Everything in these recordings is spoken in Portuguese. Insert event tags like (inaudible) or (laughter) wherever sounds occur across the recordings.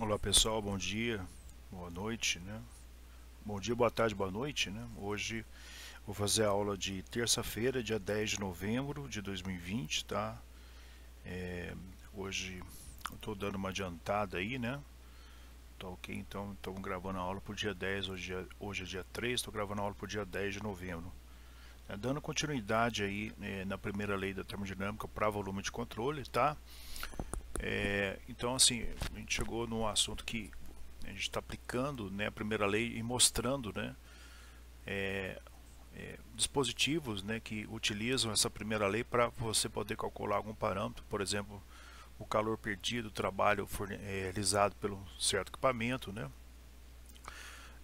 Olá pessoal, bom dia, boa noite, né? Bom dia, boa tarde, boa noite, né? Hoje vou fazer a aula de terça-feira, dia 10 de novembro de 2020, tá? É, hoje eu tô dando uma adiantada aí, né? Tá ok, então estamos gravando a aula pro dia 10, hoje é, hoje é dia 3, estou gravando a aula pro dia 10 de novembro. É, dando continuidade aí é, na primeira lei da termodinâmica para volume de controle, tá? É, então, assim, a gente chegou num assunto que a gente está aplicando né, a primeira lei e mostrando né, é, é, dispositivos né, que utilizam essa primeira lei para você poder calcular algum parâmetro, por exemplo, o calor perdido, o trabalho é, realizado pelo certo equipamento, né?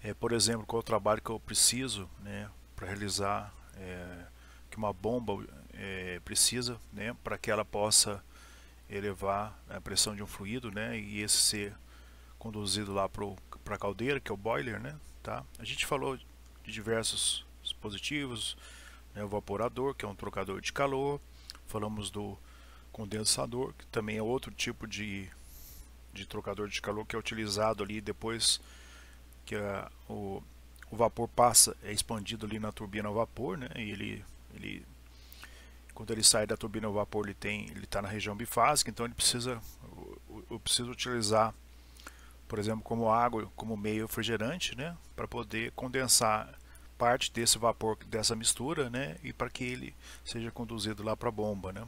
É, por exemplo, qual o trabalho que eu preciso né, para realizar, é, que uma bomba é, precisa né, para que ela possa elevar a pressão de um fluido, né? E esse ser conduzido lá para a caldeira, que é o boiler, né? Tá? A gente falou de diversos dispositivos, né? o vaporador, que é um trocador de calor, falamos do condensador, que também é outro tipo de, de trocador de calor que é utilizado ali depois que a, o, o vapor passa, é expandido ali na turbina a vapor, né? E ele, ele quando ele sai da turbina o vapor ele tem ele está na região bifásica então ele precisa eu preciso utilizar por exemplo como água como meio refrigerante né para poder condensar parte desse vapor dessa mistura né e para que ele seja conduzido lá para a bomba né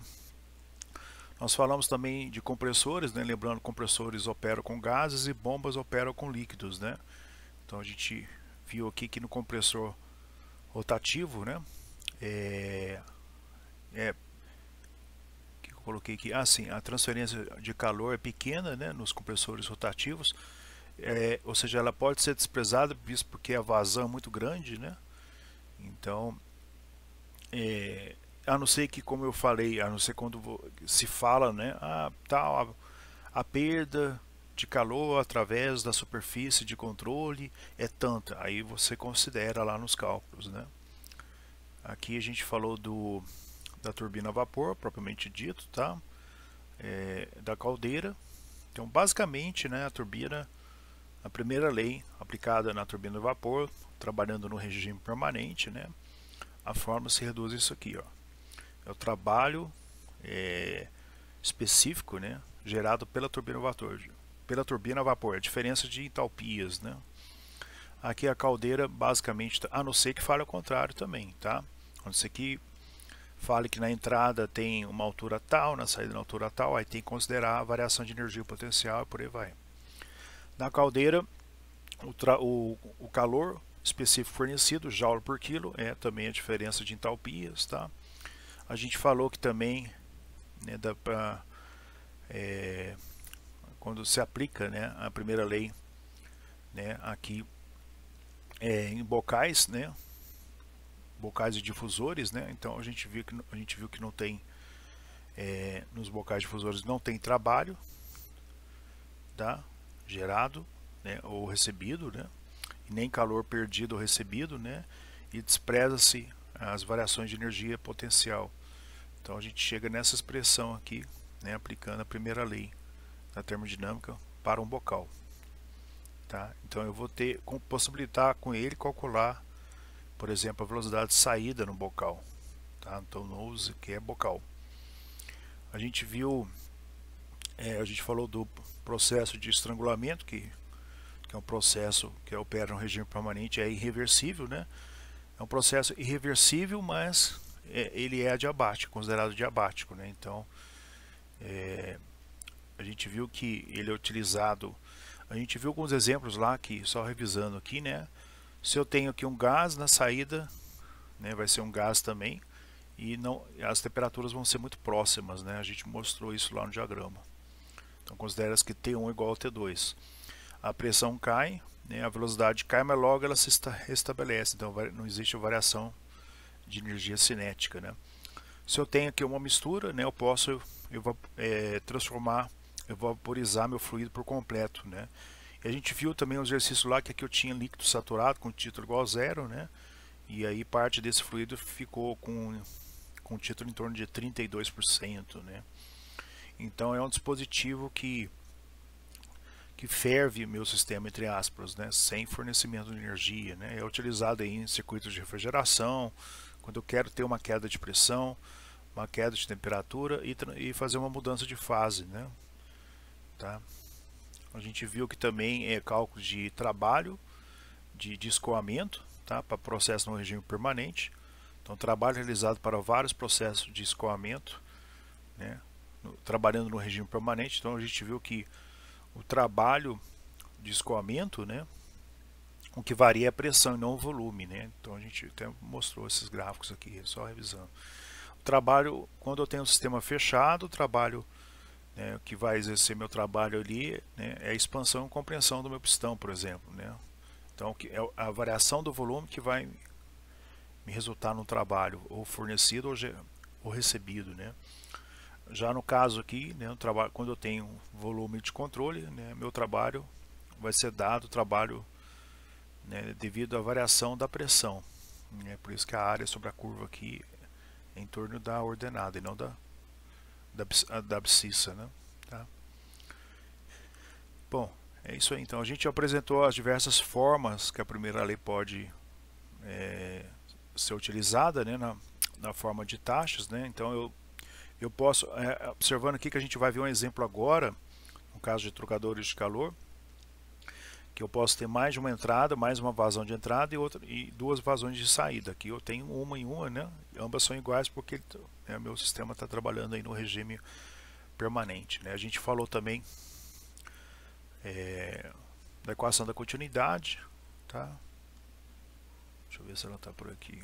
nós falamos também de compressores né lembrando compressores operam com gases e bombas operam com líquidos né então a gente viu aqui que no compressor rotativo né é, é, que eu coloquei aqui, ah sim, a transferência de calor é pequena né, nos compressores rotativos, é, ou seja, ela pode ser desprezada isso porque a vazão é muito grande, né? Então, é, a não ser que, como eu falei, a não ser quando se fala, né, ah, tal, a, a perda de calor através da superfície de controle é tanta, aí você considera lá nos cálculos, né? Aqui a gente falou do da turbina a vapor, propriamente dito, tá? É, da caldeira. Então, basicamente, né, a turbina, a primeira lei aplicada na turbina a vapor, trabalhando no regime permanente, né, a forma se reduz isso aqui, ó. É o trabalho é, específico, né, gerado pela turbina a vapor, pela turbina a vapor, a diferença de entalpias, né? Aqui a caldeira basicamente, tá, a não ser que fale o contrário também, tá? A não ser que fale que na entrada tem uma altura tal, na saída uma altura tal, aí tem que considerar a variação de energia potencial e por aí vai. Na caldeira, o, o, o calor específico fornecido, joule por quilo, é também a diferença de entalpias, tá? A gente falou que também né, dá pra, é, quando se aplica né, a primeira lei né, aqui é, em bocais, né, bocais e difusores, né? Então a gente viu que a gente viu que não tem é, nos bocais difusores não tem trabalho, tá? Gerado, né? Ou recebido, né? E nem calor perdido ou recebido, né? E despreza-se as variações de energia potencial. Então a gente chega nessa expressão aqui, né? Aplicando a primeira lei da termodinâmica para um bocal, tá? Então eu vou ter possibilitar com ele calcular por exemplo, a velocidade de saída no bocal. Tá? Então, nose que é bocal. A gente viu, é, a gente falou do processo de estrangulamento, que, que é um processo que opera no regime permanente, é irreversível, né? É um processo irreversível, mas é, ele é adiabático, considerado diabático, né? Então, é, a gente viu que ele é utilizado, a gente viu alguns exemplos lá que, só revisando aqui, né? Se eu tenho aqui um gás na saída, né, vai ser um gás também, e não, as temperaturas vão ser muito próximas, né? a gente mostrou isso lá no diagrama. Então considera que T1 é igual a T2. A pressão cai, né, a velocidade cai, mas logo ela se restabelece, então não existe variação de energia cinética. Né? Se eu tenho aqui uma mistura, né, eu posso eu é, eh, transformar, eu vou vaporizar meu fluido por completo. Né? E a gente viu também um exercício lá que aqui eu tinha líquido saturado com título igual a zero, né? E aí parte desse fluido ficou com, com título em torno de 32%, né? Então é um dispositivo que que ferve meu sistema entre aspas, né, sem fornecimento de energia, né? É utilizado aí em circuitos de refrigeração, quando eu quero ter uma queda de pressão, uma queda de temperatura e, e fazer uma mudança de fase, né? Tá? A gente viu que também é cálculo de trabalho, de, de escoamento, tá? para processo no regime permanente. Então, trabalho realizado para vários processos de escoamento, né? No, trabalhando no regime permanente. Então, a gente viu que o trabalho de escoamento, né? o que varia é a pressão e não o volume. Né? Então, a gente até mostrou esses gráficos aqui, só revisando. O trabalho, quando eu tenho o um sistema fechado, o trabalho né, que vai exercer meu trabalho ali né, é a expansão e compreensão do meu pistão, por exemplo. Né? Então, é a variação do volume que vai me resultar no trabalho, ou fornecido ou, ou recebido. Né? Já no caso aqui, né, trabalho, quando eu tenho volume de controle, né, meu trabalho vai ser dado trabalho né, devido à variação da pressão. Né? Por isso que a área sobre a curva aqui é em torno da ordenada e não da da, da abscissa. Né? Tá? Bom, é isso aí. Então, a gente apresentou as diversas formas que a primeira lei pode é, ser utilizada né, na, na forma de taxas. Né? Então, eu, eu posso, é, observando aqui que a gente vai ver um exemplo agora, no caso de trocadores de calor, que eu posso ter mais de uma entrada, mais uma vazão de entrada e, outra, e duas vazões de saída. Aqui eu tenho uma em uma, né? ambas são iguais porque né, meu sistema está trabalhando aí no regime permanente. Né? A gente falou também é, da equação da continuidade, tá? Deixa eu ver se ela está por aqui.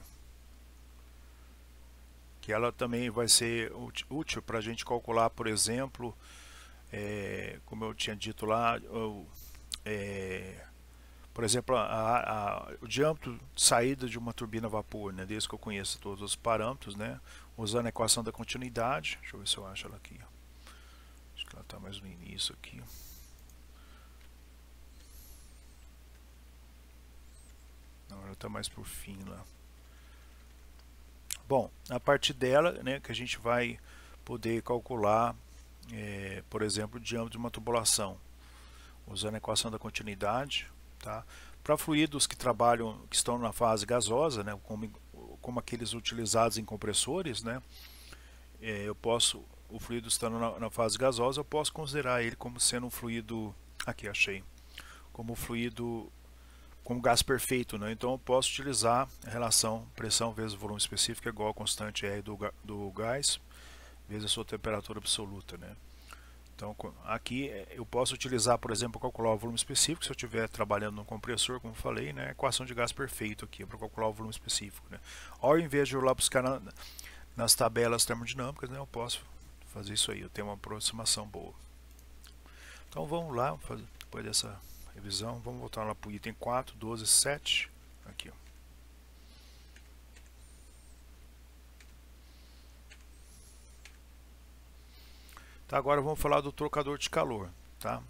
Que ela também vai ser útil para a gente calcular, por exemplo, é, como eu tinha dito lá, é, por exemplo, a, a, o diâmetro de saída de uma turbina a vapor, né? desde que eu conheça todos os parâmetros, né? usando a equação da continuidade. Deixa eu ver se eu acho ela aqui. Acho que ela está mais no início aqui. Não, ela está mais por fim lá. Bom, a partir dela, né, que a gente vai poder calcular, é, por exemplo, o diâmetro de uma tubulação, usando a equação da continuidade, tá? Para fluidos que trabalham, que estão na fase gasosa, né, como como aqueles utilizados em compressores, né? É, eu posso, o fluido estando na, na, fase gasosa, eu posso considerar ele como sendo um fluido, aqui achei, como fluido, como gás perfeito, né? Então eu posso utilizar a relação pressão vezes volume específico é igual a constante R do, do gás vezes a sua temperatura absoluta, né? Então aqui eh, eu posso utilizar, por exemplo, calcular o volume específico, se eu estiver trabalhando no compressor, como falei, né, equação de gás perfeito aqui, para calcular o volume específico. Né. Ao invés de eu ir lá buscar na, nas tabelas termodinâmicas, né, eu posso fazer isso aí, eu tenho uma aproximação boa. Então vamos lá, depois dessa revisão, vamos voltar lá para o item 4, 12, 7, aqui ó. Tá, agora vamos falar do trocador de calor. Tá?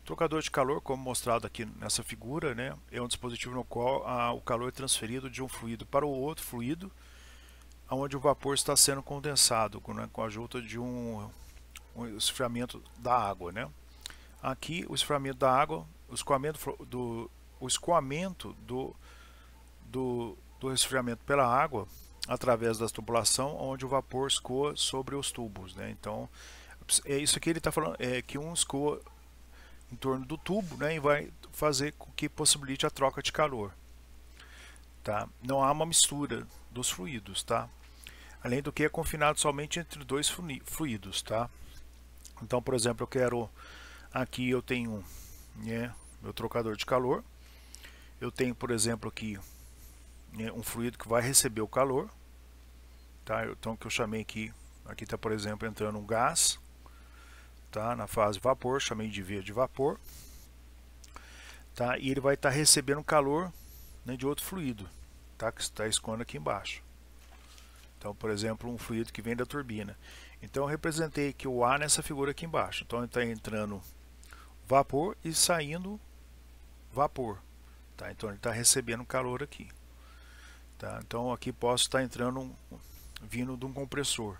O trocador de calor, como mostrado aqui nessa figura, né, é um dispositivo no qual a, o calor é transferido de um fluido para o outro fluido, onde o vapor está sendo condensado né, com a ajuda de um, um esfriamento da água. Né? Aqui o esfriamento da água, o escoamento do, o escoamento do, do, do resfriamento pela água através da tubulação, onde o vapor escoa sobre os tubos. Né? Então, é isso que ele está falando é que um escoa em torno do tubo, né, e vai fazer com que possibilite a troca de calor. Tá? Não há uma mistura dos fluidos, tá? Além do que é confinado somente entre dois fluidos, tá? Então, por exemplo, eu quero aqui eu tenho né, meu trocador de calor. Eu tenho, por exemplo, aqui né, um fluido que vai receber o calor, tá? Então que eu chamei aqui, aqui está por exemplo entrando um gás, tá? na fase vapor, chamei de V de vapor, tá? e ele vai estar tá recebendo calor né, de outro fluido, tá? que está escondo aqui embaixo. Então, por exemplo, um fluido que vem da turbina. Então, eu representei aqui o A nessa figura aqui embaixo. Então, está entrando vapor e saindo vapor. Tá? Então, ele está recebendo calor aqui. Tá? Então, aqui posso estar tá entrando um, vindo de um compressor.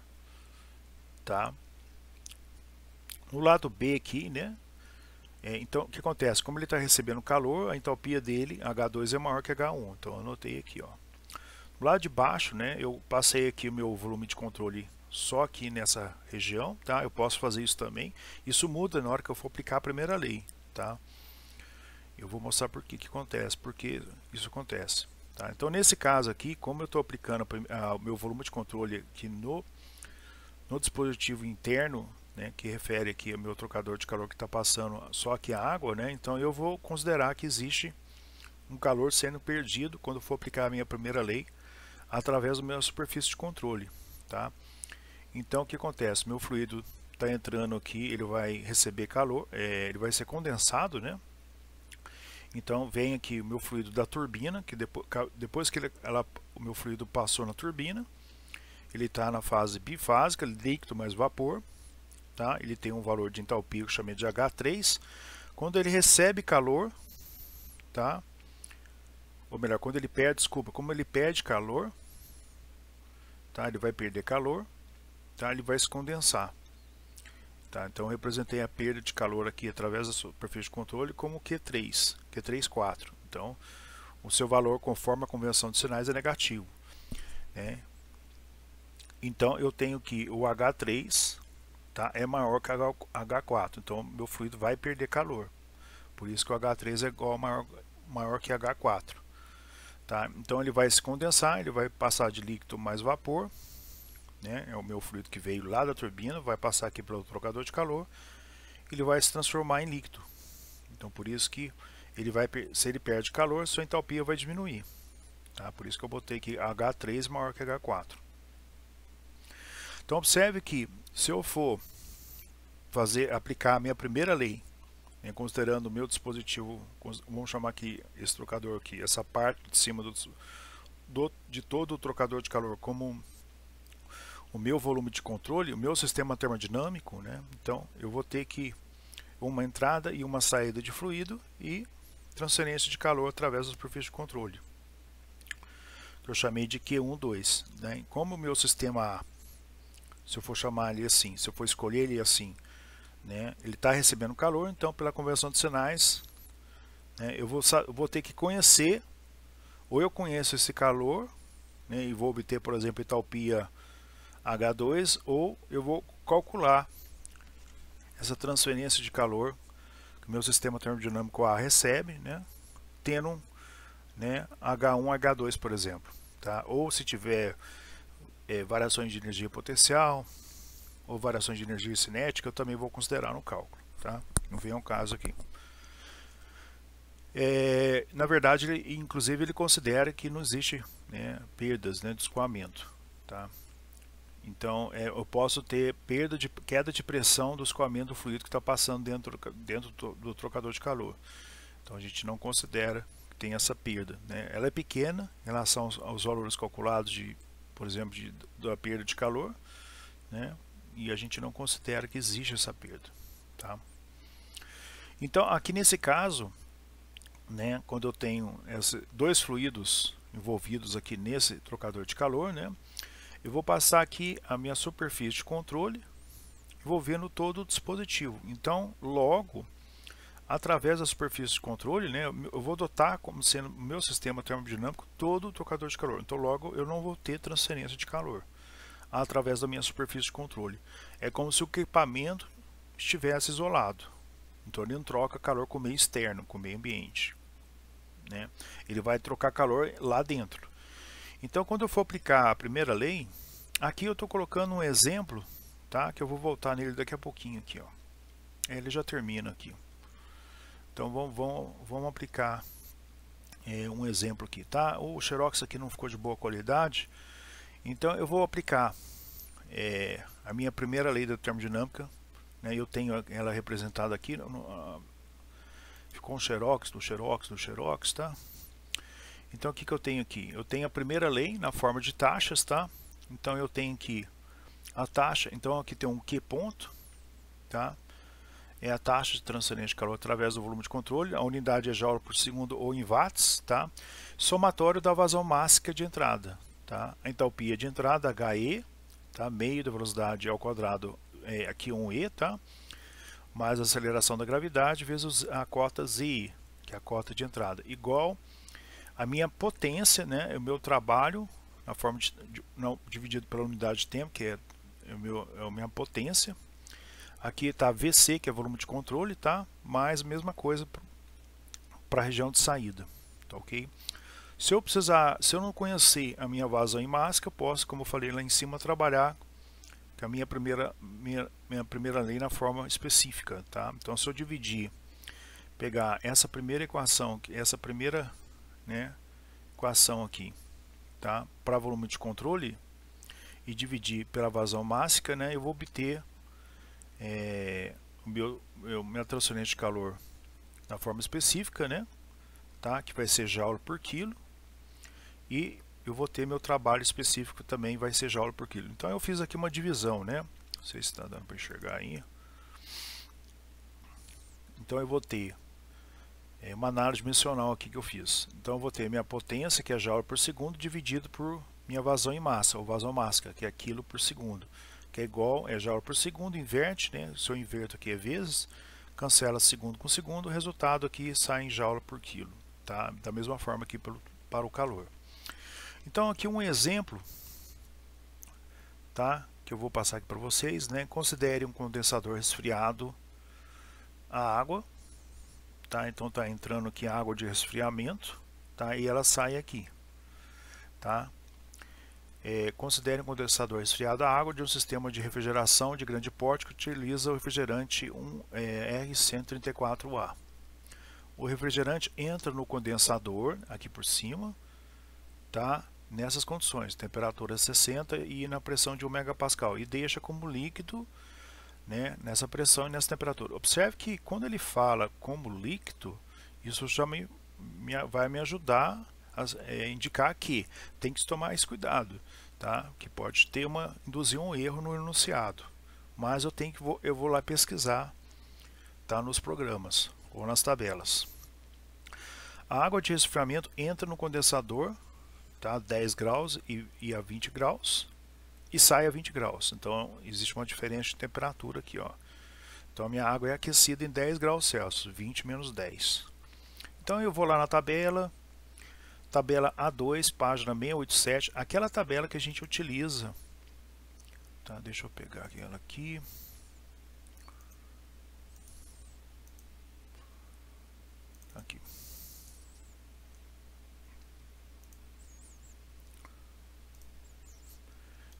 Tá? No lado B aqui, né? É, então, o que acontece? Como ele está recebendo calor, a entalpia dele, H2, é maior que H1. Então, eu anotei aqui, ó. Do lado de baixo, né? Eu passei aqui o meu volume de controle só aqui nessa região, tá? Eu posso fazer isso também. Isso muda na hora que eu for aplicar a primeira lei, tá? Eu vou mostrar por que que acontece, porque isso acontece. Tá? Então, nesse caso aqui, como eu estou aplicando o meu volume de controle aqui no, no dispositivo interno né, que refere aqui ao meu trocador de calor que está passando só aqui a água, né, então eu vou considerar que existe um calor sendo perdido quando for aplicar a minha primeira lei através da minha superfície de controle. Tá? Então o que acontece? Meu fluido está entrando aqui, ele vai receber calor, é, ele vai ser condensado, né? Então vem aqui o meu fluido da turbina, que depois, depois que ele, ela, o meu fluido passou na turbina, ele está na fase bifásica, líquido mais vapor, tá? ele tem um valor de entalpia que chamei de H3. Quando ele recebe calor, tá? ou melhor, quando ele perde, desculpa, como ele perde calor, tá? ele vai perder calor, tá? ele vai se condensar. Tá, então eu representei a perda de calor aqui através do perfil de controle como Q3, Q3,4. Então o seu valor conforme a convenção de sinais é negativo. Né? Então eu tenho que o H3 tá? é maior que H4, então meu fluido vai perder calor. Por isso que o H3 é igual maior, maior que H4. Tá? Então ele vai se condensar, ele vai passar de líquido mais vapor, né? é o meu fluido que veio lá da turbina, vai passar aqui pelo trocador de calor, ele vai se transformar em líquido. Então por isso que ele vai, se ele perde calor, sua entalpia vai diminuir. Tá? Por isso que eu botei aqui H3 é maior que H4. Então observe que se eu for fazer aplicar a minha primeira lei, né, considerando o meu dispositivo, vamos chamar aqui esse trocador aqui, essa parte de cima do, do, de todo o trocador de calor como o meu volume de controle, o meu sistema termodinâmico, né? então eu vou ter que uma entrada e uma saída de fluido e transferência de calor através dos perfis de controle, que eu chamei de Q1, 2. Né? Como o meu sistema A se eu for chamar ele assim, se eu for escolher ele assim, né, ele está recebendo calor, então pela conversão de sinais, né, eu, vou, eu vou ter que conhecer, ou eu conheço esse calor, né, e vou obter, por exemplo, entalpia H2, ou eu vou calcular essa transferência de calor que o meu sistema termodinâmico A recebe, né, tendo né, H1, H2, por exemplo. Tá? Ou se tiver é, variações de energia potencial ou variações de energia cinética, eu também vou considerar no cálculo, tá? Não vem um caso aqui. É, na verdade, ele, inclusive, ele considera que não existe né, perdas né, de escoamento, tá? Então, é, eu posso ter perda de queda de pressão do escoamento do fluido que está passando dentro, dentro do, do trocador de calor. Então, a gente não considera que tem essa perda. Né? Ela é pequena em relação aos, aos valores calculados de por exemplo, de, da perda de calor, né? e a gente não considera que existe essa perda. Tá? Então, aqui nesse caso, né, quando eu tenho esse, dois fluidos envolvidos aqui nesse trocador de calor, né, eu vou passar aqui a minha superfície de controle, envolvendo todo o dispositivo. Então, logo, através da superfície de controle, né, eu vou dotar como sendo o meu sistema termodinâmico todo o trocador de calor. Então, logo, eu não vou ter transferência de calor através da minha superfície de controle. É como se o equipamento estivesse isolado. Então, ele não troca calor com o meio externo, com o meio ambiente. Né? Ele vai trocar calor lá dentro. Então, quando eu for aplicar a primeira lei, aqui eu estou colocando um exemplo, tá? que eu vou voltar nele daqui a pouquinho. aqui. Ó. É, ele já termina aqui. Então vamos, vamos, vamos aplicar é, um exemplo aqui, tá? O Xerox aqui não ficou de boa qualidade, então eu vou aplicar é, a minha primeira lei da termodinâmica, né? eu tenho ela representada aqui, no, no, ah, ficou um Xerox, do Xerox, do Xerox, tá? Então o que, que eu tenho aqui? Eu tenho a primeira lei na forma de taxas, tá? Então eu tenho aqui a taxa, então aqui tem um Q ponto, tá? é a taxa de transferência de calor através do volume de controle, a unidade é joule por segundo ou em watts, tá? somatório da vazão máxima de entrada, tá? a entalpia de entrada, HE, tá? meio da velocidade ao quadrado, é, aqui 1E, tá? mais a aceleração da gravidade vezes a cota ZI, que é a cota de entrada, igual a minha potência, né? É o meu trabalho, na forma de, de, não, dividido pela unidade de tempo, que é, é o meu, é a minha potência, Aqui está VC, que é volume de controle, tá? Mas mesma coisa para a região de saída, tá ok? Se eu precisar, se eu não conhecer a minha vazão em máscara, eu posso, como eu falei lá em cima, trabalhar com a minha primeira, minha, minha primeira lei na forma específica, tá? Então, se eu dividir, pegar essa primeira equação, essa primeira né, equação aqui, tá? Para volume de controle e dividir pela vazão mássica, né? Eu vou obter é, o meu, meu, minha de calor na forma específica, né? Tá? Que vai ser joule por quilo. E eu vou ter meu trabalho específico também, vai ser joule por quilo. Então eu fiz aqui uma divisão, né? Não sei se está dando para enxergar aí. Então eu vou ter é, uma análise dimensional aqui que eu fiz. Então eu vou ter minha potência, que é joule por segundo, dividido por minha vazão em massa, ou vazão máscara, que é quilo por segundo que é igual, é joule por segundo, inverte, né? se eu inverto aqui é vezes, cancela segundo com segundo, o resultado aqui sai em joule por quilo, tá? da mesma forma aqui pelo, para o calor. Então aqui um exemplo, tá? que eu vou passar aqui para vocês, né? considere um condensador resfriado a água, tá? então está entrando aqui água de resfriamento, tá? e ela sai aqui. Tá? É, considere um condensador esfriado a água de um sistema de refrigeração de grande porte que utiliza o refrigerante é, R134A. O refrigerante entra no condensador, aqui por cima, tá? nessas condições, temperatura 60 e na pressão de 1 MPa, e deixa como líquido né, nessa pressão e nessa temperatura. Observe que quando ele fala como líquido, isso já me, me vai me ajudar é, indicar que tem que tomar esse cuidado, tá? Que pode ter uma induzir um erro no enunciado, mas eu tenho que vou, eu vou lá pesquisar, tá? Nos programas ou nas tabelas. A água de resfriamento entra no condensador, tá? 10 graus e, e a 20 graus e sai a 20 graus. Então existe uma diferença de temperatura aqui, ó. Então a minha água é aquecida em 10 graus Celsius, 20 menos 10. Então eu vou lá na tabela, tabela A2, página 687, aquela tabela que a gente utiliza. Tá, deixa eu pegar ela aqui. Tá aqui.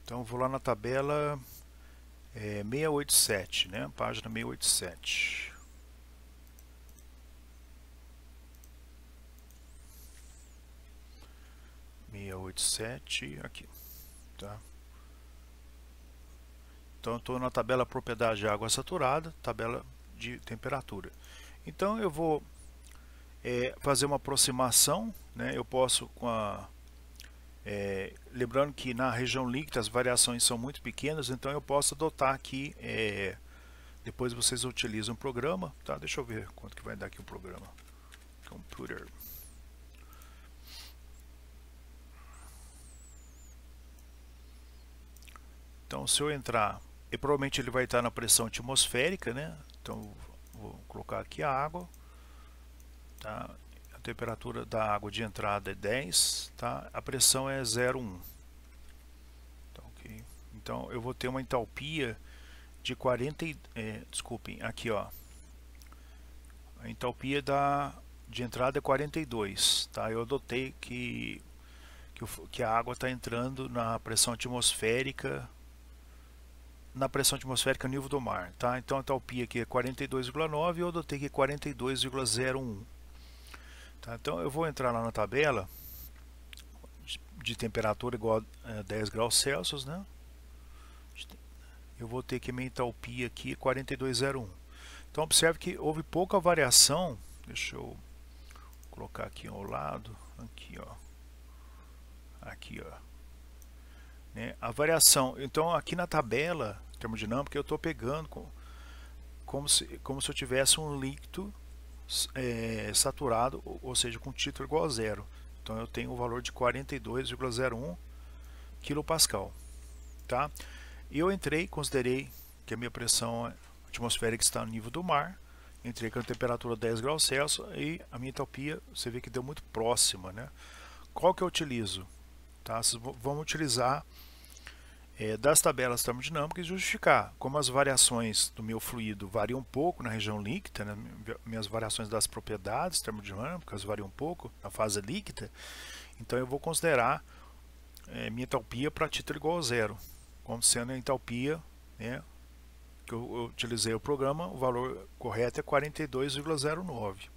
Então vou lá na tabela é, 687, né? Página 687. 687 aqui, tá? Então estou na tabela propriedade de água saturada, tabela de temperatura. Então eu vou é, fazer uma aproximação, né? Eu posso com a é, lembrando que na região líquida as variações são muito pequenas, então eu posso adotar aqui. É, depois vocês utilizam o programa, tá? Deixa eu ver quanto que vai dar aqui o programa. Computer. Então, se eu entrar, e provavelmente ele vai estar na pressão atmosférica, né? Então, vou colocar aqui a água, tá? A temperatura da água de entrada é 10, tá? A pressão é 0,1. Então, okay. então, eu vou ter uma entalpia de 40, é, desculpem, aqui, ó. A entalpia da de entrada é 42, tá? Eu adotei que que, que a água está entrando na pressão atmosférica na pressão atmosférica nível do mar. Tá? Então a entalpia aqui é 42,9 e eu adotei aqui 42,01. Tá? Então eu vou entrar lá na tabela de temperatura igual a 10 é, graus Celsius. Né? Eu vou ter que minha entalpia aqui 42,01. Então observe que houve pouca variação. Deixa eu colocar aqui ao lado. Aqui, ó. Aqui, ó né? A variação, então aqui na tabela termodinâmica eu estou pegando com, como, se, como se eu tivesse um líquido é, saturado, ou, ou seja, com título igual a zero. Então eu tenho o um valor de 42,01 kPa. Tá? Eu entrei, considerei que a minha pressão atmosférica está no nível do mar, entrei com a temperatura 10 graus Celsius e a minha entalpia, você vê que deu muito próxima. Né? Qual que eu utilizo? Tá? Vocês vão utilizar é, das tabelas termodinâmicas e justificar como as variações do meu fluido variam um pouco na região líquida, né? minhas variações das propriedades termodinâmicas variam um pouco na fase líquida, então eu vou considerar é, minha entalpia para título igual a zero, como sendo a entalpia né, que eu, eu utilizei o programa, o valor correto é 42,09.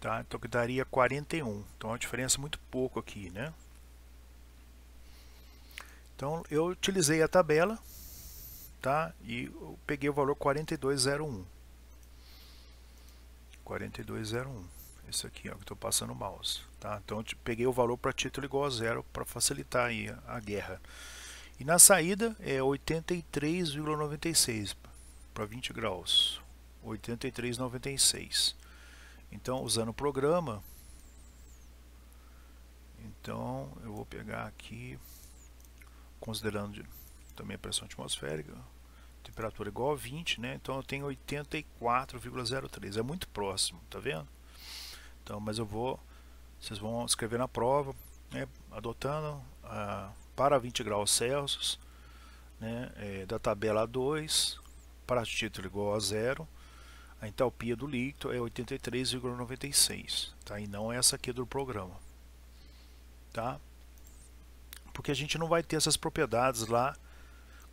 Tá? Então, que daria 41. Então, é a diferença diferença muito pouco aqui, né? Então, eu utilizei a tabela, tá? E peguei o valor 4201. 4201. Esse aqui ó, que estou passando o mouse, tá? Então, peguei o valor para título igual a zero para facilitar aí a, a guerra. E na saída é 83,96 para 20 graus. 83,96. Então, usando o programa, então eu vou pegar aqui, considerando também a pressão atmosférica, temperatura igual a 20, né? Então eu tenho 84,03, é muito próximo, tá vendo? Então, mas eu vou, vocês vão escrever na prova, né? Adotando a, ah, para 20 graus Celsius, né? É, da tabela 2, para título igual a zero a entalpia do líquido é 83,96, tá? E não é essa aqui do programa, tá? Porque a gente não vai ter essas propriedades lá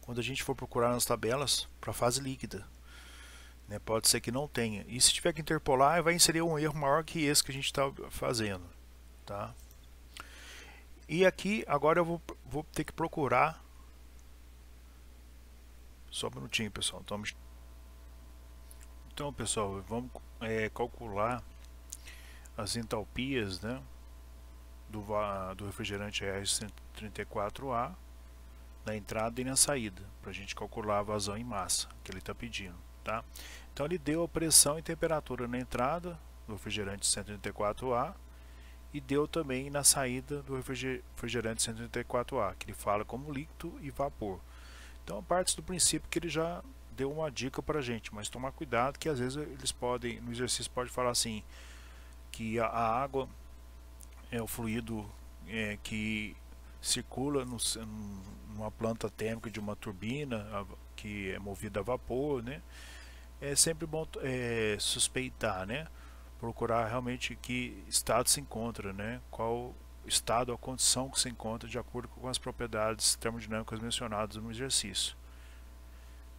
quando a gente for procurar nas tabelas para fase líquida. Né? Pode ser que não tenha. E se tiver que interpolar, vai inserir um erro maior que esse que a gente está fazendo, tá? E aqui, agora eu vou, vou ter que procurar... Só um minutinho, pessoal. Então, então pessoal, vamos é, calcular as entalpias né, do, do refrigerante R134A na entrada e na saída, para a gente calcular a vazão em massa que ele está pedindo. Tá? Então ele deu a pressão e temperatura na entrada do refrigerante 134A e deu também na saída do refrigerante 134A, que ele fala como líquido e vapor. Então parte do princípio que ele já deu uma dica para gente, mas tomar cuidado que às vezes eles podem, no exercício pode falar assim, que a, água é o fluido é, que circula no, numa planta térmica de uma turbina que é movida a vapor, né? É sempre bom é, suspeitar, né? Procurar realmente que estado se encontra, né? Qual estado, a condição que se encontra de acordo com as propriedades termodinâmicas mencionadas no exercício.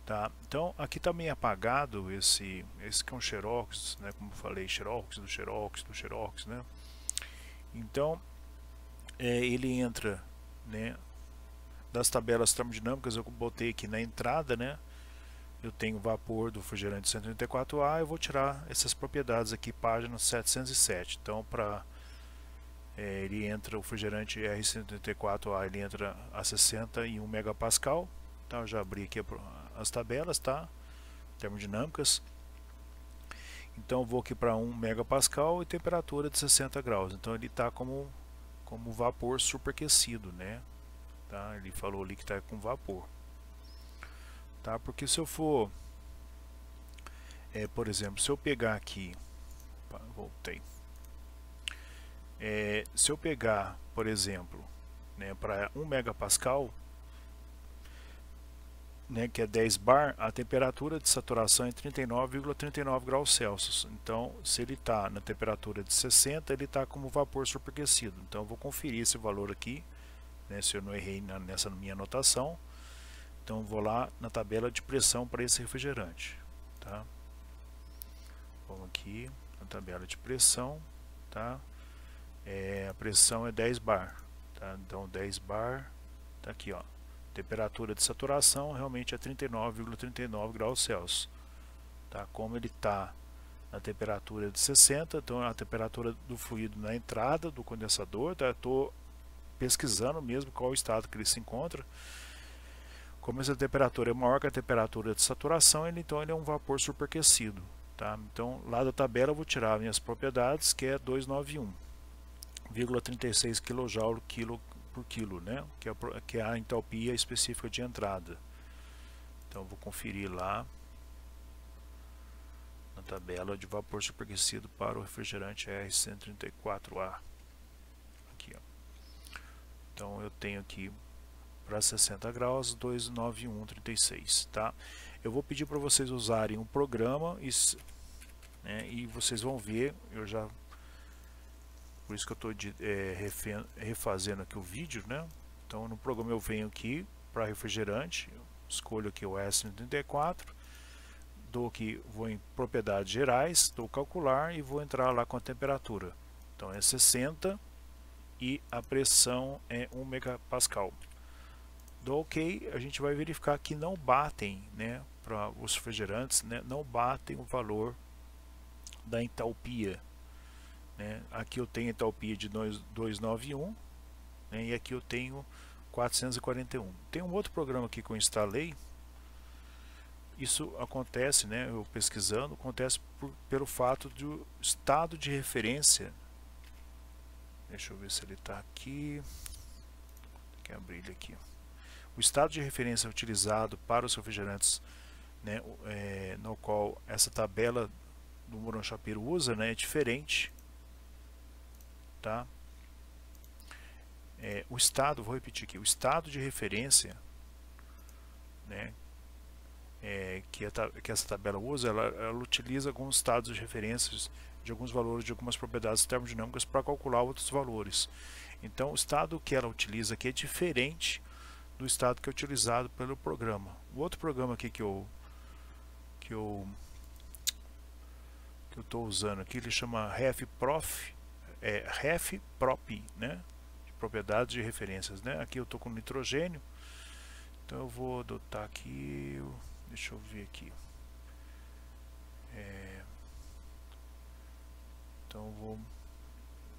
Tá? Então aqui está meio apagado esse, esse que é um Xerox, né? como falei, Xerox, do Xerox, do Xerox. Né? Então é, ele entra né, das tabelas termodinâmicas, eu botei aqui na entrada, né? eu tenho vapor do refrigerante 134 a eu vou tirar essas propriedades aqui, página 707. Então, para é, ele entra o refrigerante r 134 a ele entra a 61 MPa. Então, já abri aqui a, as tabelas, tá? Termodinâmicas. Então vou aqui para 1 megapascal e temperatura de 60 graus. Então ele está como, como vapor superaquecido, né? Tá? Ele falou ali que está com vapor. Tá? Porque se eu for, é, por exemplo, se eu pegar aqui, opa, voltei. É, se eu pegar, por exemplo, né, para 1 megapascal, né, que é 10 bar, a temperatura de saturação é 39,39 39 graus Celsius. Então, se ele está na temperatura de 60, ele está como vapor superaquecido. Então, vou conferir esse valor aqui, né, se eu não errei na, nessa minha anotação. Então, vou lá na tabela de pressão para esse refrigerante. Tá? Vamos aqui na tabela de pressão. Tá? É, a pressão é 10 bar. Tá? Então, 10 bar, está aqui, ó temperatura de saturação realmente é 39,39 ,39 graus Celsius. Tá? Como ele está na temperatura de 60, então é a temperatura do fluido na entrada do condensador, tá? estou pesquisando mesmo qual o estado que ele se encontra. Como essa temperatura é maior que a temperatura de saturação, ele, então ele é um vapor superaquecido. Tá? Então lá da tabela eu vou tirar minhas propriedades, que é 291,36 kJ kg por quilo, né? que, é, que é a entalpia específica de entrada. Então vou conferir lá na tabela de vapor superaquecido para o refrigerante R134A. Aqui, ó. Então eu tenho aqui para 60 graus 29136, tá? Eu vou pedir para vocês usarem um programa e, né, e vocês vão ver, eu já por isso que eu estou é, refazendo aqui o vídeo, né? Então no programa eu venho aqui para refrigerante, escolho aqui o S94, dou aqui, vou em propriedades gerais, dou calcular e vou entrar lá com a temperatura. Então é 60 e a pressão é 1 megapascal. Dou OK, a gente vai verificar que não batem, né, para os refrigerantes, né, não batem o valor da entalpia né? Aqui eu tenho entalpia de 291 né? e aqui eu tenho 441. Tem um outro programa aqui que eu instalei. Isso acontece, né? eu pesquisando, acontece por, pelo fato do estado de referência. Deixa eu ver se ele está aqui. que abrir ele aqui. O estado de referência é utilizado para os refrigerantes né, é, no qual essa tabela do Moron Shapiro usa né, é diferente tá? É, o estado, vou repetir aqui, o estado de referência, né, é, que, a, que, essa tabela usa, ela, ela, utiliza alguns estados de referências de alguns valores de algumas propriedades termodinâmicas para calcular outros valores. Então, o estado que ela utiliza aqui é diferente do estado que é utilizado pelo programa. O outro programa aqui que eu que eu que eu estou usando aqui, ele chama RefProf é, ref prop, né? De propriedades de referências, né? Aqui eu estou com nitrogênio, então eu vou adotar aqui, deixa eu ver aqui. É, então eu vou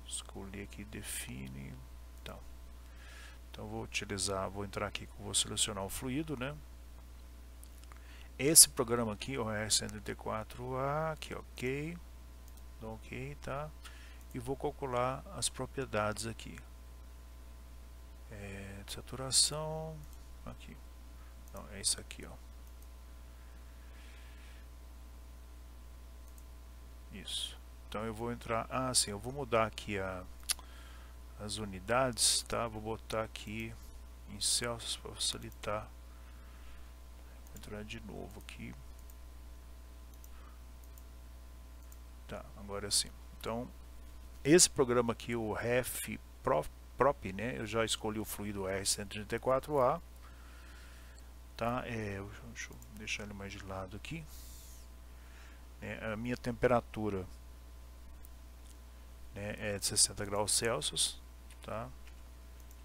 escolher aqui define, então. Então vou utilizar, vou entrar aqui, vou selecionar o fluido, né? Esse programa aqui, OR134A, aqui ok, então, ok, tá? e vou calcular as propriedades aqui. É, saturação, aqui. Não, é isso aqui, ó. Isso. Então eu vou entrar, ah, sim, eu vou mudar aqui a, as unidades, tá? Vou botar aqui em Celsius para facilitar. Vou entrar de novo aqui. Tá, agora sim. Então, esse programa aqui, o REF Prop, Prop, né? Eu já escolhi o fluido R134A, tá? É, deixa eu deixar ele mais de lado aqui. É, a minha temperatura né, é de 60 graus Celsius, tá?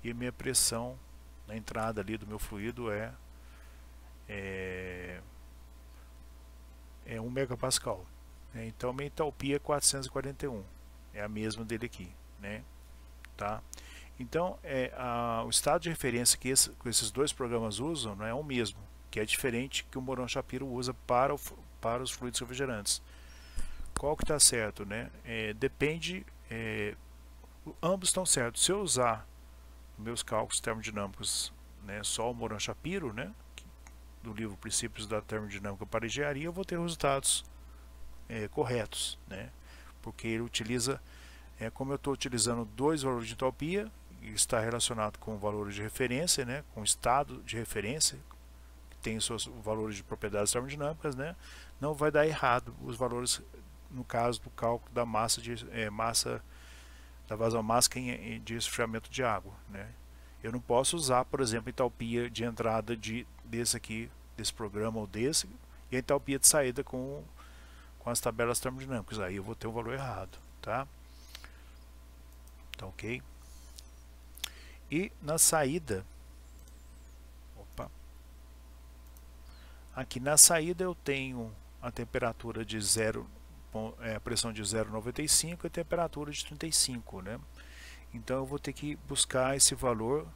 E a minha pressão na entrada ali do meu fluido é é, é 1 megapascal. Né? Então minha entalpia é 441 é a mesma dele aqui, né? Tá? Então, é, a, o estado de referência que, esse, que esses dois programas usam não é o mesmo, que é diferente que o moran Shapiro usa para, o, para os fluidos refrigerantes. Qual que está certo? Né? É, depende, é, ambos estão certos. Se eu usar meus cálculos termodinâmicos né, só o moran Shapiro, né, do livro Princípios da Termodinâmica para Engenharia, eu vou ter resultados é, corretos. Né? porque ele utiliza, é, como eu estou utilizando dois valores de entropia, está relacionado com valores de referência, né, com estado de referência, que tem seus valores de propriedades termodinâmicas, né, não vai dar errado os valores, no caso do cálculo da massa de é, massa da vazão máscara de esfriamento de água. Né? Eu não posso usar, por exemplo, entalpia de entrada de, desse aqui, desse programa ou desse, e a entalpia de saída com com as tabelas termodinâmicas. Aí eu vou ter o valor errado, tá? Tá ok? E na saída, opa, aqui na saída eu tenho a temperatura de zero é, a pressão de 0,95 e a temperatura de 35, né? Então eu vou ter que buscar esse valor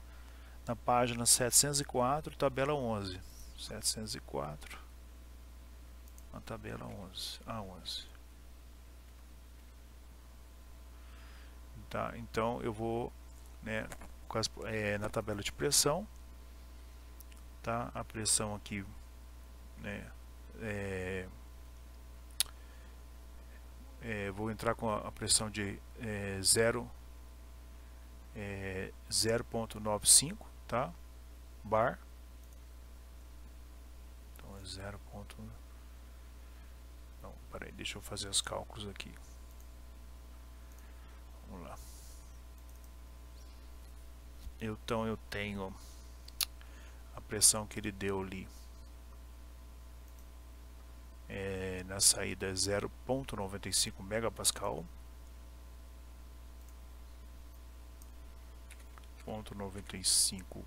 na página 704, tabela 11. 704 na tabela 11, A11. Tá, então eu vou né, quase é, na tabela de pressão, tá, a pressão aqui né, é, é, vou entrar com a, pressão de é, zero 0 é, 0.95 tá bar então é 0.95 Peraí, deixa eu fazer os cálculos aqui. Vamos lá. Então eu tenho a pressão que ele deu ali é, na saída é 0.95 megapascal. 0.95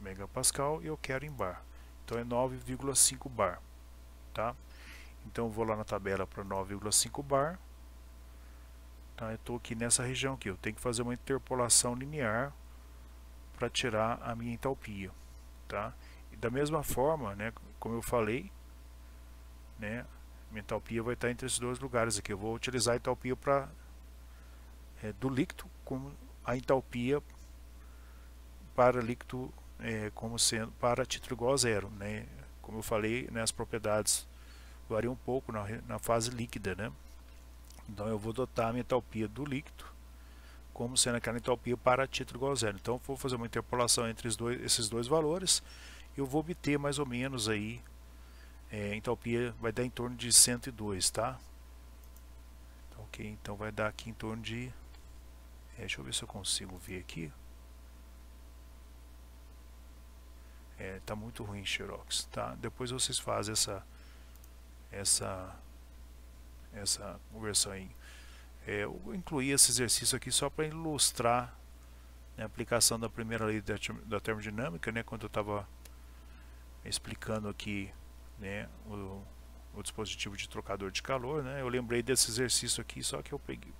megapascal e eu quero em bar. Então é 9,5 bar, tá? Então eu vou lá na tabela para 9,5 bar. Tá? Eu estou aqui nessa região aqui. Eu tenho que fazer uma interpolação linear para tirar a minha entalpia. Tá? E da mesma forma, né, como eu falei, né, minha entalpia vai estar entre esses dois lugares aqui. Eu vou utilizar a entalpia pra, é, do líquido como a entalpia para líquido é, como sendo para título igual a zero. Né? Como eu falei, né, as propriedades varia um pouco na, na fase líquida, né? Então eu vou dotar a minha entalpia do líquido como sendo aquela entalpia para título igual a zero. Então vou fazer uma interpolação entre dois, esses dois valores e eu vou obter mais ou menos aí é, entalpia vai dar em torno de 102, tá? tá? Ok, então vai dar aqui em torno de é, deixa eu ver se eu consigo ver aqui. É, tá muito ruim Xerox, tá? Depois vocês fazem essa essa, essa conversão aí É, eu incluí esse exercício aqui só para ilustrar né, a aplicação da primeira lei da, da termodinâmica, né, quando eu estava explicando aqui né, o, o, dispositivo de trocador de calor, né, eu lembrei desse exercício aqui, só que eu peguei,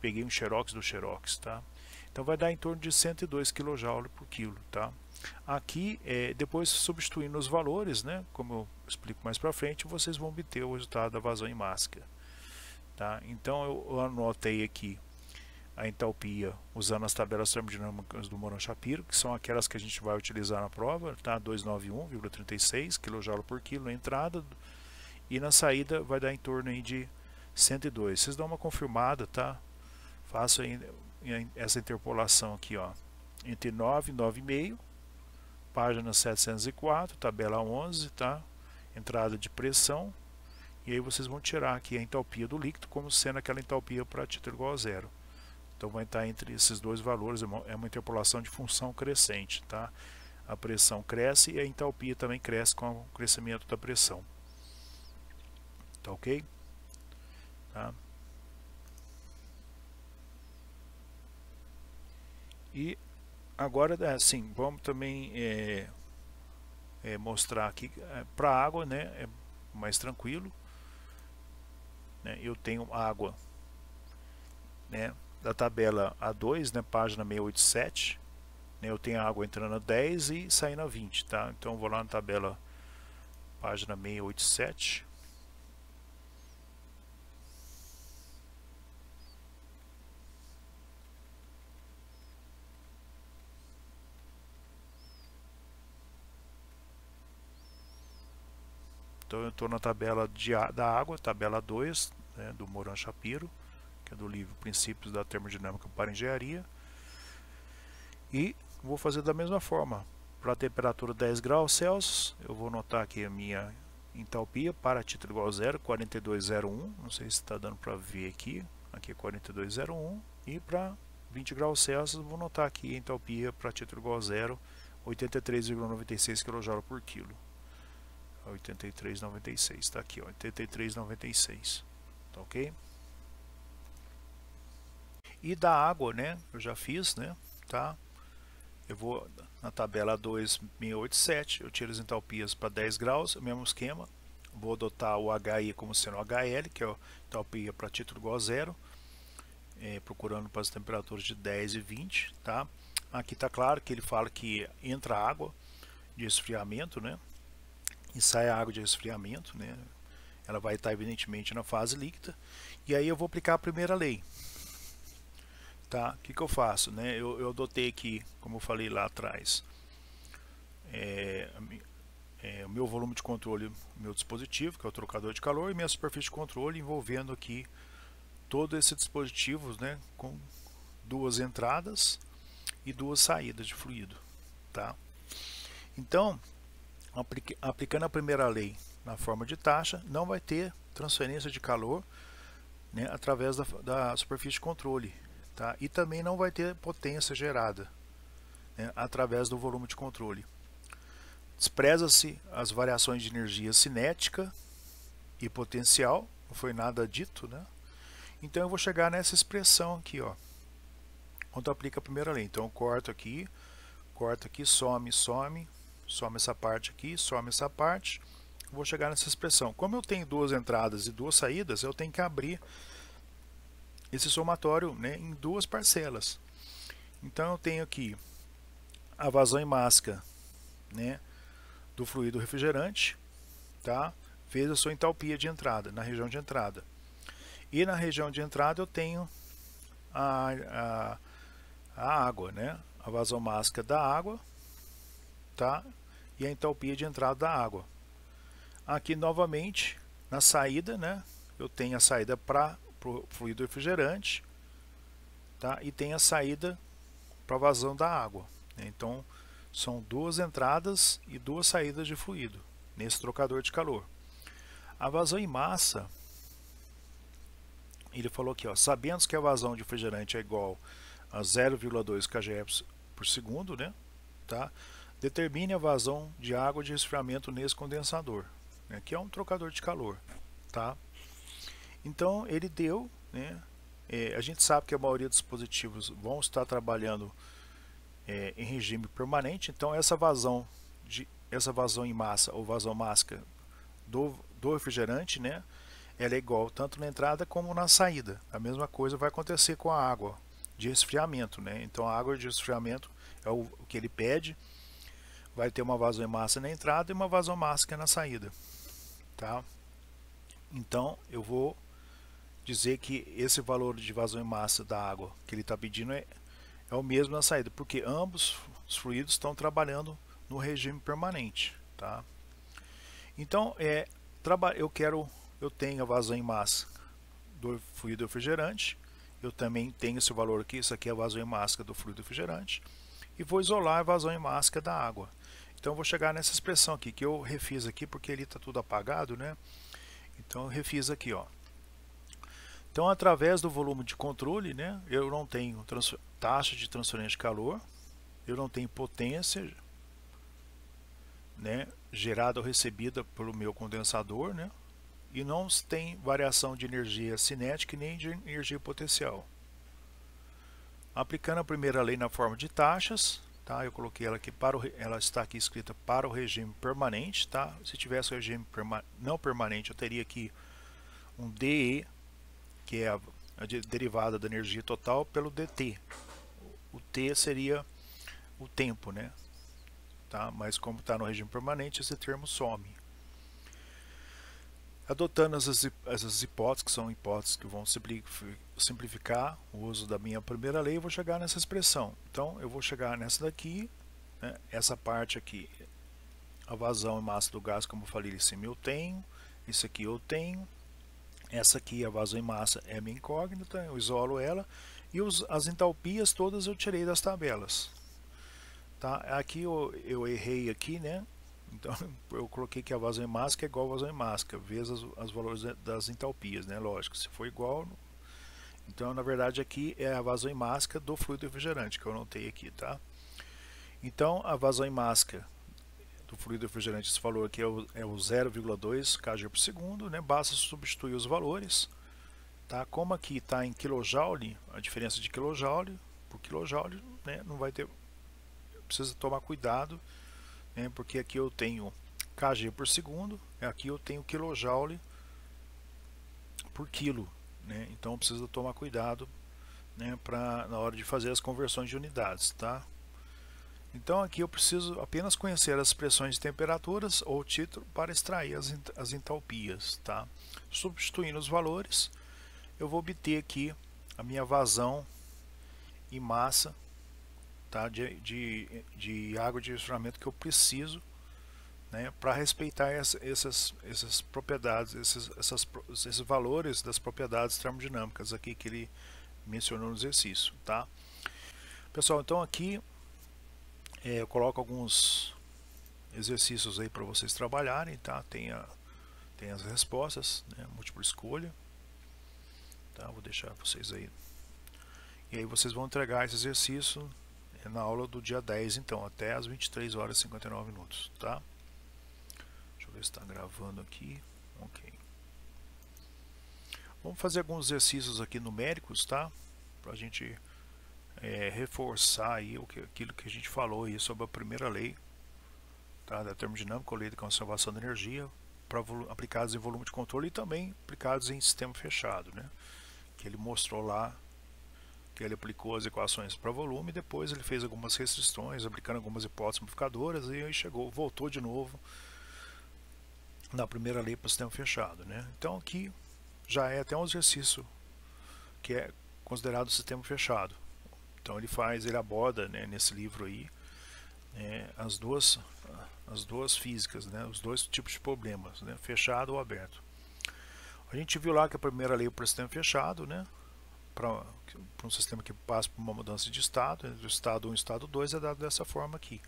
peguei um xerox do xerox, tá? Então vai dar em torno de 102 kJ por quilo, tá? Aqui, é, depois substituindo os valores, né, como eu explico mais para frente, vocês vão obter o resultado da vazão em máscara. Tá? Então, eu, anotei aqui a entalpia usando as tabelas termodinâmicas do Moran-Shapiro, que são aquelas que a gente vai utilizar na prova, tá? 291,36 kJ por quilo na entrada e na saída vai dar em torno aí de 102. Vocês dão uma confirmada, tá? Faço essa interpolação aqui, ó, entre 9 e 9,5 página 704, tabela 11, tá? Entrada de pressão. E aí vocês vão tirar aqui a entalpia do líquido como sendo aquela entalpia para título igual a zero. Então vai estar entre esses dois valores, é uma é interpolação de função crescente, tá? A pressão cresce e a entalpia também cresce com o crescimento da pressão. Tá ok? Tá? E agora é, assim vamos também é, é, mostrar aqui é, para água né é mais tranquilo né, eu tenho água né da tabela A2 né página 687 né, eu tenho água entrando a 10 e saindo a 20 tá então vou lá na tabela página 687 Então eu estou na tabela de, da água, tabela 2, né, do Moran Shapiro, que é do livro Princípios da Termodinâmica para Engenharia. E vou fazer da mesma forma. Para a temperatura 10 graus Celsius, eu vou notar aqui a minha entalpia para título igual a zero 4201. Não sei se está dando para ver aqui. Aqui é 4201. E para 20 graus Celsius, vou notar aqui a entalpia para título igual a zero, 83,96 kJ por quilo. 83,96 está aqui, 83,96, tá ok? E da água, né? Eu já fiz, né? Tá? Eu vou na tabela 2687, eu tiro as entalpias para 10 graus, é o mesmo esquema. Vou adotar o HI como sendo HL, que é a entalpia para título igual a zero, é, procurando para as temperaturas de 10 e 20, tá? Aqui está claro que ele fala que entra água de esfriamento, né? e sai a água de resfriamento, né? Ela vai estar evidentemente na fase líquida. E aí eu vou aplicar a primeira lei. Tá? O que, que eu faço? Né? Eu, eu adotei aqui, como eu falei lá atrás, é, é, o meu volume de controle, meu dispositivo, que é o trocador de calor, e minha superfície de controle envolvendo aqui todo esse dispositivo né, com duas entradas e duas saídas de fluido. Tá? Então, aplicando a primeira lei na forma de taxa, não vai ter transferência de calor né, através da, da, superfície de controle. Tá? E também não vai ter potência gerada né, através do volume de controle. Despreza-se as variações de energia cinética e potencial, não foi nada dito. Né? Então eu vou chegar nessa expressão aqui, ó, quando aplica a primeira lei. Então eu corto aqui, corto aqui, some, some, Soma essa parte aqui, soma essa parte. Vou chegar nessa expressão. Como eu tenho duas entradas e duas saídas, eu tenho que abrir esse somatório né, em duas parcelas. Então eu tenho aqui a vazão em máscara né, do fluido refrigerante, tá? fez a sua entalpia de entrada, na região de entrada. E na região de entrada eu tenho a, a, a água, né? a vazão máscara da água, tá? e a entalpia de entrada da água. Aqui novamente, na saída, né, eu tenho a saída para o fluido refrigerante tá, e tem a saída para a vazão da água. Né? Então, são duas entradas e duas saídas de fluido nesse trocador de calor. A vazão em massa, ele falou aqui, ó, sabendo que a vazão de refrigerante é igual a 0,2 kgf por segundo, né? Tá? Determine a vazão de água de resfriamento nesse condensador, né, que é um trocador de calor. Tá? Então ele deu, né, é, a gente sabe que a maioria dos dispositivos vão estar trabalhando é, em regime permanente, então essa vazão, de, essa vazão em massa ou vazão máscara do, do refrigerante, né, ela é igual tanto na entrada como na saída. A mesma coisa vai acontecer com a água de resfriamento, né? Então a água de resfriamento é o que ele pede vai ter uma massa na entrada e uma vasomássica na saída. Tá? Então, eu vou dizer que esse valor de massa da água que ele está pedindo é, é o mesmo na saída, porque ambos os fluidos estão trabalhando no regime permanente. Tá? Então, é, eu quero, eu tenho a massa do fluido refrigerante, eu também tenho esse valor aqui, isso aqui é a vasoemáscara do fluido refrigerante, e vou isolar a em máscara da água. Então vou chegar nessa expressão aqui, que eu refiz aqui porque ele está tudo apagado, né? Então eu refiz aqui, ó. Então através do volume de controle, né? Eu não tenho taxa de transferência de calor, eu não tenho potência, né? Gerada ou recebida pelo meu condensador, né? E não tem variação de energia cinética nem de energia potencial. Aplicando a primeira lei na forma de taxas, tá? Eu coloquei ela aqui para o, ela está aqui escrita para o regime permanente, tá? Se tivesse o regime perma, não permanente, eu teria aqui um DE, que é a, a derivada da energia total pelo DT. O T seria o tempo, né? Tá? Mas como está no regime permanente, esse termo some. Adotando essas, essas hipóteses, que são hipóteses que vão simplificar o uso da minha primeira lei, eu vou chegar nessa expressão. Então, eu vou chegar nessa daqui, né? essa parte aqui, a vazão e massa do gás, como eu falei, esse eu tenho, isso aqui eu tenho, essa aqui, a vazão e massa, é minha incógnita, eu isolo ela, e os, as entalpias todas eu tirei das tabelas. Tá? Aqui eu, eu errei aqui, né? Então (laughs) eu coloquei que a vazão em máscara é igual a vazão em máscara, vezes as, as valores das entalpias, né? Lógico, se for igual. Então, na verdade, aqui é a vazão em máscara do fluido refrigerante, que eu notei aqui, tá? Então, a vazão em máscara do fluido refrigerante, esse valor aqui é o, é o 0,2 kg por segundo, né? Basta substituir os valores, tá? Como aqui está em quilojoule, a diferença de quilojoule por quilojoule, né? Não vai ter... Precisa tomar cuidado né? porque aqui eu tenho kg por segundo, aqui eu tenho kJ por quilo. Né? Então precisa tomar cuidado né? Pra, na hora de fazer as conversões de unidades. Tá? Então aqui eu preciso apenas conhecer as pressões de temperaturas ou título para extrair as, as entalpias. Tá? Substituindo os valores, eu vou obter aqui a minha vazão e massa tá? de, de, de água de resfriamento que eu preciso né, para respeitar essa, essas, essas propriedades, esses, essas, esses valores das propriedades termodinâmicas aqui que ele mencionou no exercício. Tá? Pessoal, então aqui é, eu coloco alguns exercícios aí para vocês trabalharem, tá? Tem, a, tem as respostas, né? múltipla escolha. Tá? Vou deixar vocês aí. E aí vocês vão entregar esse exercício é na aula do dia 10, então, até as 23 horas e 59 minutos, tá? Deixa eu ver se está gravando aqui. Ok. Vamos fazer alguns exercícios aqui numéricos, tá? Para a gente é, reforçar aí o que, aquilo que a gente falou aí sobre a primeira lei tá? da termodinâmica, a lei de conservação da energia, para aplicados em volume de controle e também aplicados em sistema fechado, né? Que ele mostrou lá ele aplicou as equações para volume, depois ele fez algumas restrições, aplicando algumas hipóteses modificadoras e aí chegou, voltou de novo na primeira lei para o sistema fechado. Né? Então aqui já é até um exercício que é considerado sistema fechado. Então ele faz, ele aborda né, nesse livro aí né, as duas as duas físicas, né, os dois tipos de problemas, né, fechado ou aberto. A gente viu lá que a primeira lei para o sistema fechado, né, para um sistema que passa por uma mudança de estado, é do estado 1 estado 2 é dado dessa forma aqui,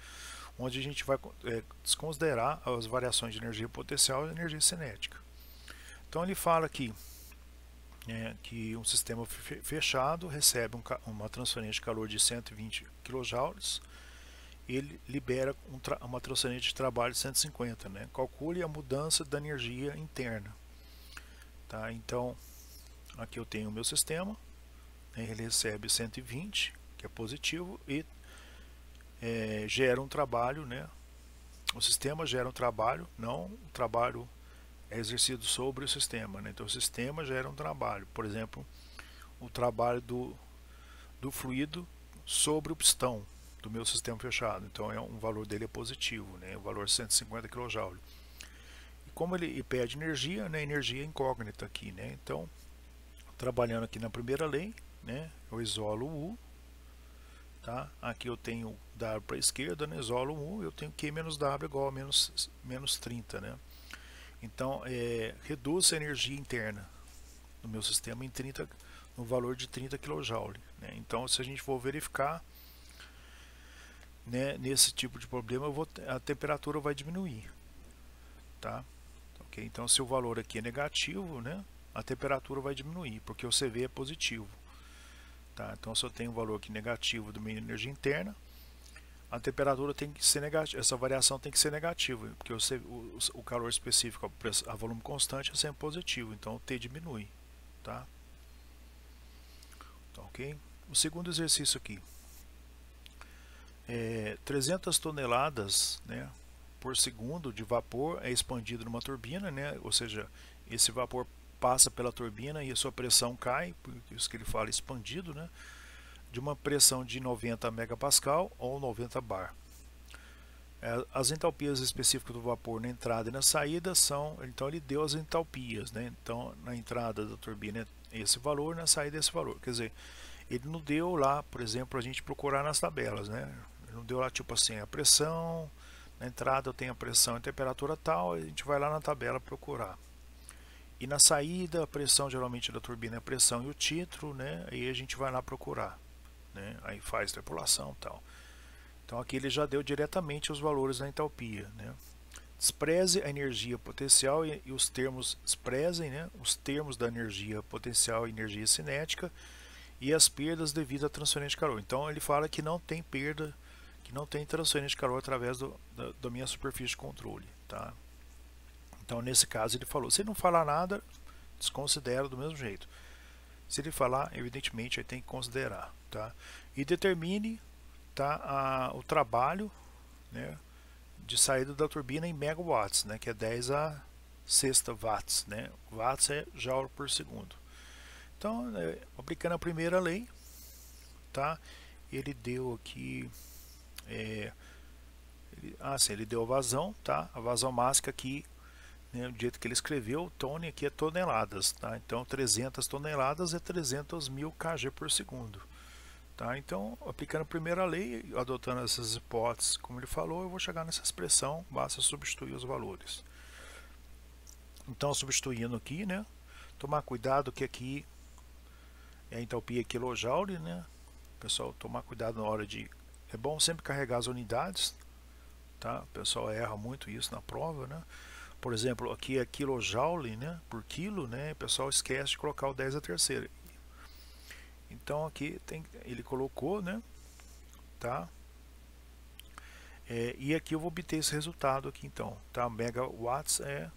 onde a gente vai é, desconsiderar as variações de energia potencial e energia cinética. Então ele fala aqui né, que um sistema fechado recebe um, uma transferência de calor de 120 kJ, ele libera um uma transferência de trabalho de 150, né? calcule a mudança da energia interna. Tá? Então, aqui eu tenho o meu sistema, ele recebe 120, que é positivo, e é, gera um trabalho, né? O sistema gera um trabalho, não o trabalho é exercido sobre o sistema, né? Então o sistema gera um trabalho, por exemplo, o trabalho do, do fluido sobre o pistão do meu sistema fechado. Então é um valor dele é positivo, né? O valor 150 é kJ. E como ele pede energia, né? Energia incógnita aqui, né? Então trabalhando aqui na primeira lei, né? Eu isolo o U, tá? Aqui eu tenho W para a esquerda, né? isolo o U, eu tenho Q menos W igual a menos, menos 30, né? Então, é, reduz a energia interna do meu sistema em 30, no valor de 30 kJ, né? Então, se a gente for verificar, né, nesse tipo de problema, vou, a temperatura vai diminuir, tá? Ok, então se o valor aqui é negativo, né? a temperatura vai diminuir, porque o CV é positivo. Tá? Então, se eu tenho um valor aqui negativo do minha energia interna, a temperatura tem que ser negativa, essa variação tem que ser negativa, porque o, o calor específico a volume constante é sempre positivo, então o T diminui. Tá? tá ok? O segundo exercício aqui. É, 300 toneladas né, por segundo de vapor é expandido numa turbina, né, ou seja, esse vapor passa pela turbina e a sua pressão cai, por isso que ele fala expandido, né? de uma pressão de 90 megapascal ou 90 bar. É, as entalpias específicas do vapor na entrada e na saída são, então ele deu as entalpias, né? então na entrada da turbina é esse valor, na saída é esse valor, quer dizer, ele não deu lá, por exemplo, a gente procurar nas tabelas, né? Ele não deu lá tipo assim a pressão, na entrada eu tenho a pressão e temperatura tal, a gente vai lá na tabela procurar. E na saída, a pressão geralmente da turbina é a pressão e o título, né? Aí a gente vai lá procurar, né? Aí faz tripulação tal. Então aqui ele já deu diretamente os valores da entalpia, né? Despreze a energia potencial e, e os termos desprezem, né? Os termos da energia potencial e energia cinética e as perdas devido à transferência de calor. Então ele fala que não tem perda, que não tem transferência de calor através do, da, da minha superfície de controle, tá? Então, nesse caso, ele falou. Se ele não falar nada, desconsidera do mesmo jeito. Se ele falar, evidentemente, aí tem que considerar. Tá? E determine tá, a, o trabalho né, de saída da turbina em megawatts, né, que é 10 a sexta watts. Né? Watts é joule por segundo. Então, né, aplicando a primeira lei, tá, ele deu aqui... É, ele, ah, sim, ele deu a vazão, tá? A vazão máxima aqui né, do jeito que ele escreveu, Tony aqui é toneladas, tá? Então 300 toneladas é 300 mil kg por segundo, tá? Então aplicando a primeira lei, adotando essas hipóteses, como ele falou, eu vou chegar nessa expressão, basta substituir os valores. Então substituindo aqui, né? Tomar cuidado que aqui é a entalpia quilojoule, né? Pessoal, tomar cuidado na hora de é bom sempre carregar as unidades, tá? O pessoal erra muito isso na prova, né? por exemplo, aqui é quilojoule, né, por quilo, né, o pessoal esquece de colocar o 10 a terceira. Então aqui tem, ele colocou, né, tá? É, e aqui eu vou obter esse resultado aqui então, tá? Megawatts é,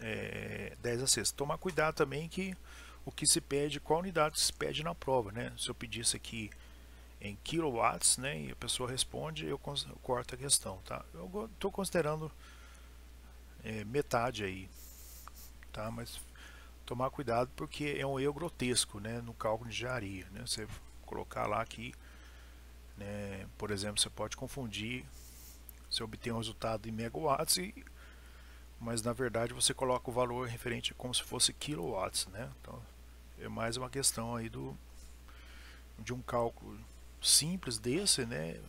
é 10 a sexta. Tomar cuidado também que o que se pede, qual unidade se pede na prova, né? Se eu pedisse aqui em kilowatts, né, e a pessoa responde, eu corto a questão, tá? Eu estou considerando é, metade aí, tá? Mas tomar cuidado porque é um erro grotesco, né? No cálculo de engenharia, né? Você colocar lá que, né, por exemplo, você pode confundir, você obtém um resultado em megawatts e mas na verdade você coloca o valor referente como se fosse kilowatts, né? Então é mais uma questão aí do de um cálculo simples desse, né?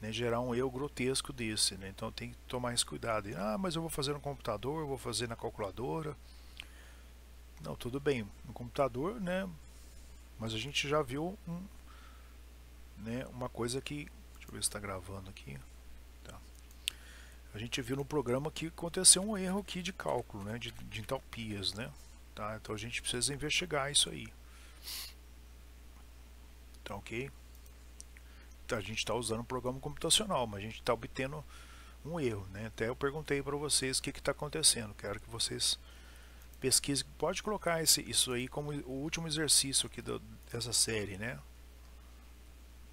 né, gerar um eu grotesco desse. Né? Então tem que tomar esse cuidado. Ah, mas eu vou fazer no computador, vou fazer na calculadora. Não, tudo bem, no computador, né? Mas a gente já viu um, né, uma coisa que. Deixa eu ver se está gravando aqui. Tá. A gente viu no programa que aconteceu um erro aqui de cálculo, né, de, de entalpias, né? Tá? Então a gente precisa investigar isso aí. Tá ok? Tá, a gente está usando um programa computacional, mas a gente está obtendo um erro. Né? Até eu perguntei para vocês o que está acontecendo. Quero que vocês pesquisem. Pode colocar esse, isso aí como o último exercício aqui do, dessa série. Né?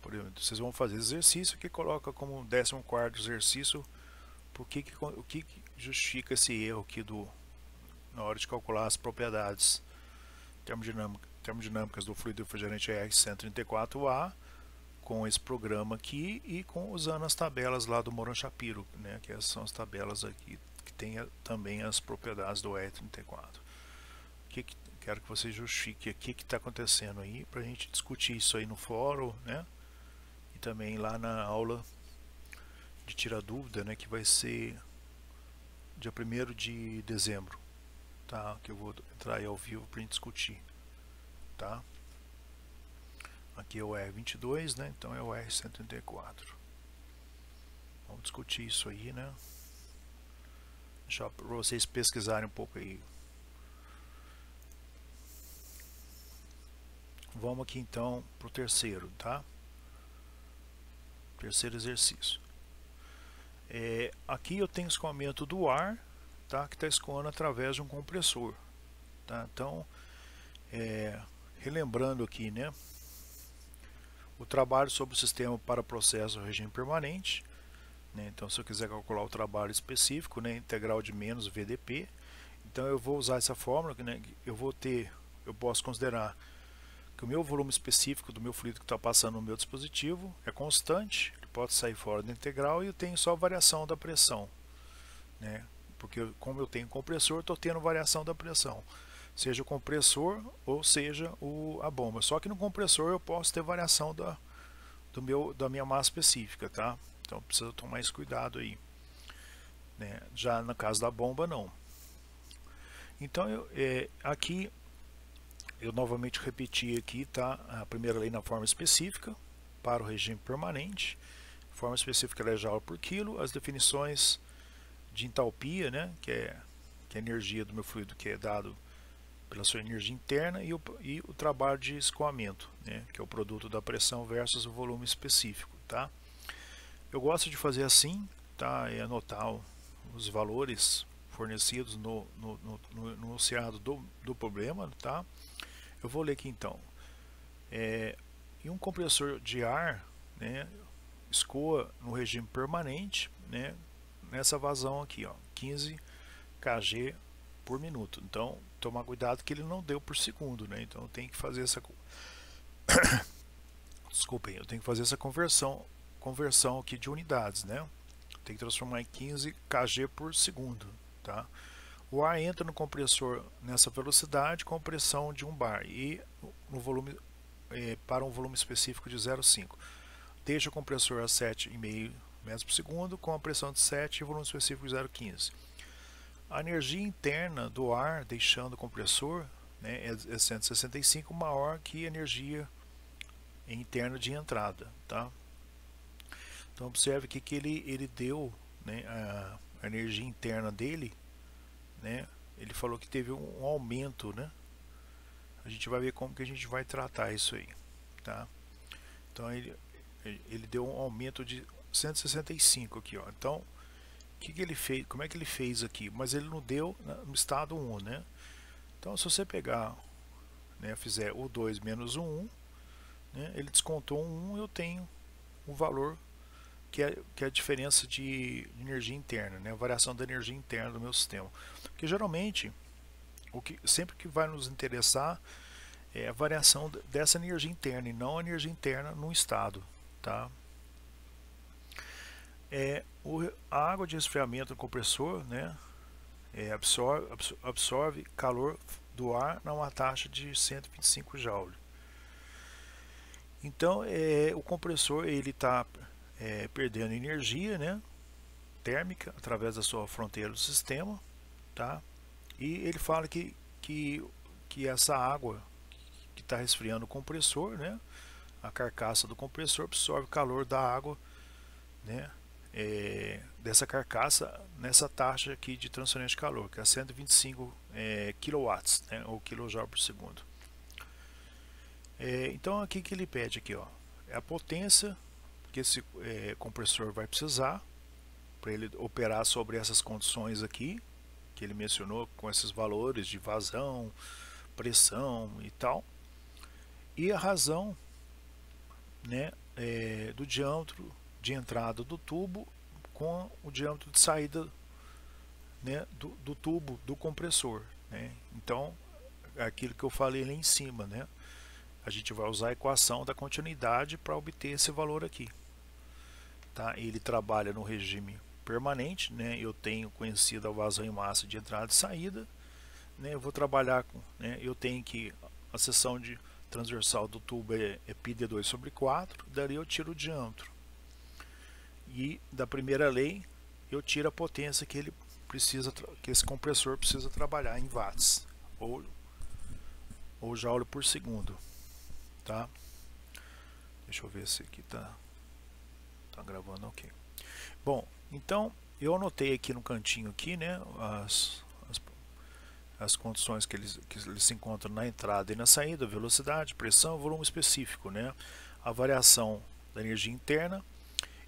Por exemplo, vocês vão fazer exercício que coloca como 14 exercício por que, que, o que justifica esse erro aqui do, na hora de calcular as propriedades termodinâmicas, termodinâmicas do fluido refrigerante r 134A com esse programa aqui e com, usando as tabelas lá do Moran Shapiro, né, que é, são as tabelas aqui que tem também as propriedades do E34. Que que, quero que você justifique aqui o que está acontecendo aí para a gente discutir isso aí no fórum, né, e também lá na aula de tirar dúvida, né, que vai ser dia 1 de dezembro, tá? Que eu vou entrar aí ao vivo para a gente discutir, tá? aqui é o R22, né? Então é o R134. Vamos discutir isso aí, né? Deixa para vocês pesquisarem um pouco aí. Vamos aqui então para o terceiro, tá? Terceiro exercício. É, aqui eu tenho escoamento do ar, tá? Que está escoando através de um compressor, tá? Então, é, relembrando aqui, né? o trabalho sobre o sistema para processo regime permanente. Né? Então, se eu quiser calcular o trabalho específico, né? integral de menos VDP, então eu vou usar essa fórmula, né? eu vou ter, eu posso considerar que o meu volume específico do meu fluido que está passando no meu dispositivo é constante, ele pode sair fora da integral e eu tenho só a variação da pressão, né? porque como eu tenho compressor, estou tendo variação da pressão seja o compressor ou seja o, a bomba. Só que no compressor eu posso ter variação da, do meu, da minha massa específica, tá? Então precisa tomar mais cuidado aí. Né? Já no caso da bomba, não. Então eu, é, aqui eu novamente repeti aqui tá a primeira lei na forma específica para o regime permanente forma específica é joule por quilo as definições de entalpia né que é, que é a energia do meu fluido que é dado pela sua energia interna e o, e o trabalho de escoamento, né, que é o produto da pressão versus o volume específico. Tá? Eu gosto de fazer assim tá, e é anotar os valores fornecidos no, no, no, no enunciado do, do problema. Tá? Eu vou ler aqui então. É, em um compressor de ar, né, escoa no regime permanente, né, nessa vazão aqui, ó, 15 kg por minuto. Então, tomar cuidado que ele não deu por segundo, né? Então eu tenho que fazer essa (coughs) Desculpem, eu tenho que fazer essa conversão, conversão aqui de unidades, né? Tem que transformar em 15 kg por segundo, tá? O ar entra no compressor nessa velocidade com pressão de 1 bar e no volume é, para um volume específico de 0,5. Deixa o compressor a 7,5 metros por segundo com a pressão de 7 e volume específico de 0,15. A energia interna do ar deixando o compressor né, é 165 é maior que a energia interna de entrada. Tá? Então observe que, que ele, ele deu né, a, energia interna dele, né, ele falou que teve um, um aumento. Né? A gente vai ver como que a gente vai tratar isso aí. Tá? Então ele, ele deu um aumento de 165 aqui. Ó. Então que, que ele fez, como é que ele fez aqui, mas ele não deu né, no estado 1, né? Então se você pegar, né, fizer o 2 menos o 1, né, ele descontou um 1, eu tenho um valor que é, que é a diferença de energia interna, né, a variação da energia interna do meu sistema. Porque geralmente, o que, sempre que vai nos interessar é a variação dessa energia interna e não a energia interna no estado, tá? É, o, a água de resfriamento do compressor né, é, absorve, absorve calor do ar a uma taxa de 125 joules. Então é, o compressor ele está é, perdendo energia né, térmica através da sua fronteira do sistema, tá? E ele fala que, que, que essa água que está resfriando o compressor, né, a carcaça do compressor absorve calor da água, né, é, dessa carcaça nessa taxa aqui de transferência de calor, que é 125 é, né, ou quilojoule por segundo. É, então aqui que ele pede aqui, ó, é a potência que esse é, compressor vai precisar para ele operar sobre essas condições aqui, que ele mencionou com esses valores de vazão, pressão e tal, e a razão, né, é, do diâmetro de entrada do tubo com o diâmetro de saída né, do, do, tubo do compressor. Né? Então, é aquilo que eu falei lá em cima, né? a gente vai usar a equação da continuidade para obter esse valor aqui. Tá? Ele trabalha no regime permanente, né? eu tenho conhecido a vazão em massa de entrada e saída, né? eu vou trabalhar com, né? eu tenho que a seção de transversal do tubo é, é πd2 sobre 4, dali eu tiro o diâmetro e da primeira lei eu tiro a potência que ele precisa que esse compressor precisa trabalhar em watts ou ou joule por segundo, tá? Deixa eu ver se aqui tá tá gravando ok. Bom, então eu anotei aqui no cantinho aqui, né, as, as, as condições que eles, que eles se encontram na entrada e na saída, velocidade, pressão, volume específico, né, a variação da energia interna,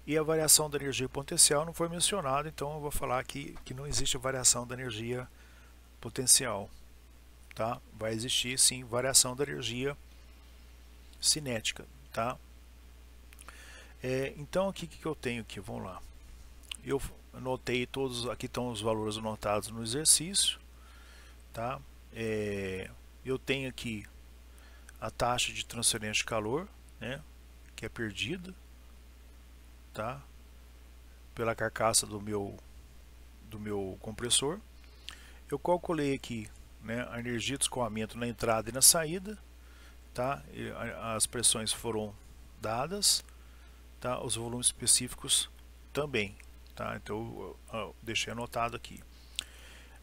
e a variação da energia potencial não foi mencionada, então eu vou falar aqui que não existe variação da energia potencial. Tá? Vai existir sim variação da energia cinética. Tá? É, então aqui que eu tenho aqui, vamos lá. Eu anotei todos, aqui estão os valores anotados no exercício. Tá? É, eu tenho aqui a taxa de transferência de calor, né, que é perdida, tá? pela carcaça do meu, do meu compressor. Eu calculei aqui né, a energia de escoamento na entrada e na saída. Tá? As pressões foram dadas, tá? os volumes específicos também. Tá? Então, eu deixei anotado aqui.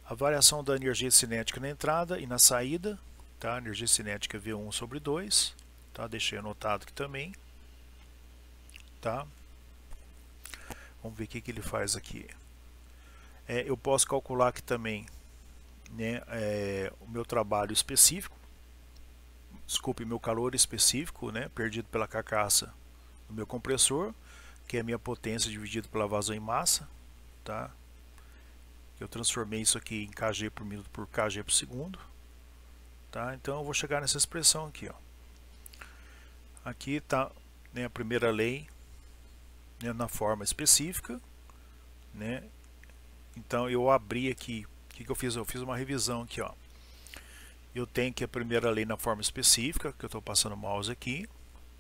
A variação da energia cinética na entrada e na saída, tá? energia cinética V1 sobre 2, tá? deixei anotado aqui também. Tá? Vamos ver o que, que ele faz aqui. É, eu posso calcular aqui também né, é, o meu trabalho específico, desculpe, meu calor específico, né, perdido pela carcaça do meu compressor, que é a minha potência dividido pela vazão em massa, tá? Eu transformei isso aqui em kg por minuto por kg por segundo, tá? Então eu vou chegar nessa expressão aqui, ó. Aqui está né, a primeira lei né, na forma específica, né? Então eu abri aqui, o que, que eu fiz? Eu fiz uma revisão aqui, ó. Eu tenho que a primeira lei na forma específica, que eu estou passando o mouse aqui,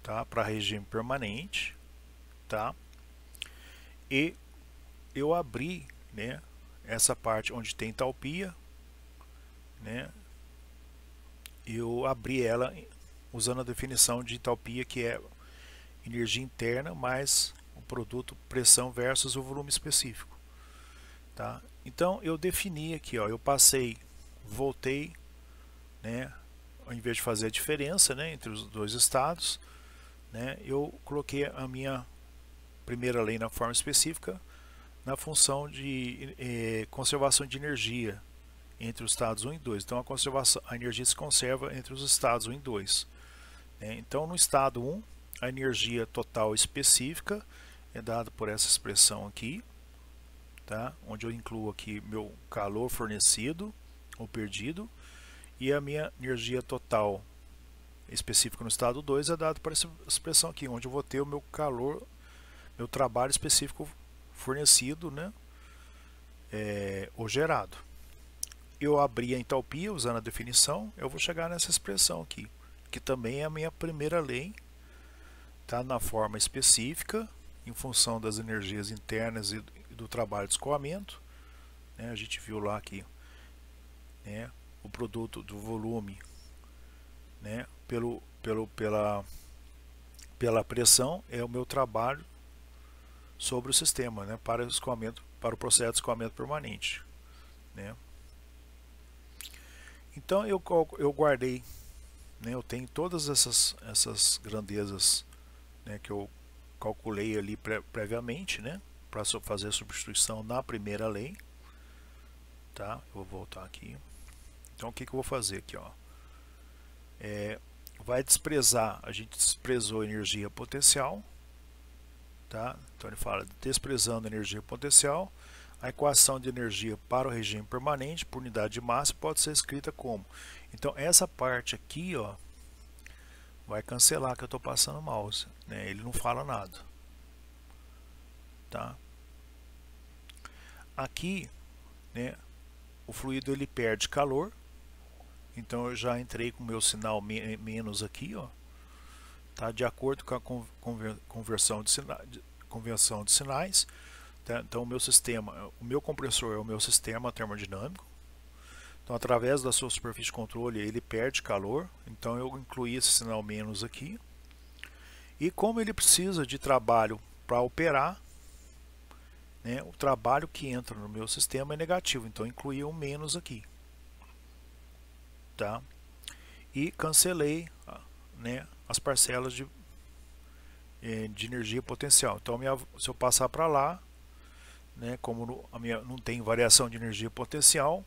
tá? Para regime permanente, tá? E eu abri, né? Essa parte onde tem talpia, né? Eu abri ela usando a definição de entalpia que é energia interna mais produto pressão versus o volume específico. Tá? Então eu defini aqui, ó, eu passei, voltei, né, ao invés de fazer a diferença né, entre os dois estados, né, eu coloquei a minha primeira lei na forma específica na função de eh, conservação de energia entre os estados 1 e 2. Então a, conservação, a energia se conserva entre os estados 1 e 2. Né? Então no estado 1, a energia total específica é dado por essa expressão aqui, tá? onde eu incluo aqui meu calor fornecido ou perdido e a minha energia total específica no estado 2 é dado por essa expressão aqui, onde eu vou ter o meu calor, meu trabalho específico fornecido né? É, ou gerado. Eu abri a entalpia usando a definição, eu vou chegar nessa expressão aqui, que também é a minha primeira lei, tá? na forma específica em função das energias internas e do trabalho de escoamento. Né? A gente viu lá que né, o produto do volume né, pelo, pelo, pela, pela pressão é o meu trabalho sobre o sistema né, para, o escoamento, para o processo de escoamento permanente. Né? Então eu, eu guardei, né, eu tenho todas essas, essas grandezas né, que eu calculei ali pre previamente, né? Para fazer a substituição na primeira lei, tá? Eu vou voltar aqui. Então, o que, que eu vou fazer aqui, ó? É, vai desprezar, a gente desprezou energia potencial, tá? Então, ele fala, desprezando energia potencial, a equação de energia para o regime permanente por unidade de massa pode ser escrita como? Então, essa parte aqui, ó, vai cancelar que eu estou passando o mouse. Né? Ele não fala nada. Tá? Aqui, né, o fluido ele perde calor. Então eu já entrei com o meu sinal me menos aqui, ó. Tá? De acordo com a con conversão, de de, convenção de sinais. Tá? Então o meu sistema, o meu compressor é o meu sistema termodinâmico então, através da sua superfície de controle, ele perde calor. Então, eu incluí esse sinal menos aqui. E como ele precisa de trabalho para operar, né, o trabalho que entra no meu sistema é negativo. Então, incluí um menos aqui. Tá? E cancelei né, as parcelas de, é, de energia potencial. Então, minha, se eu passar para lá, né, como no, minha, não tem variação de energia potencial,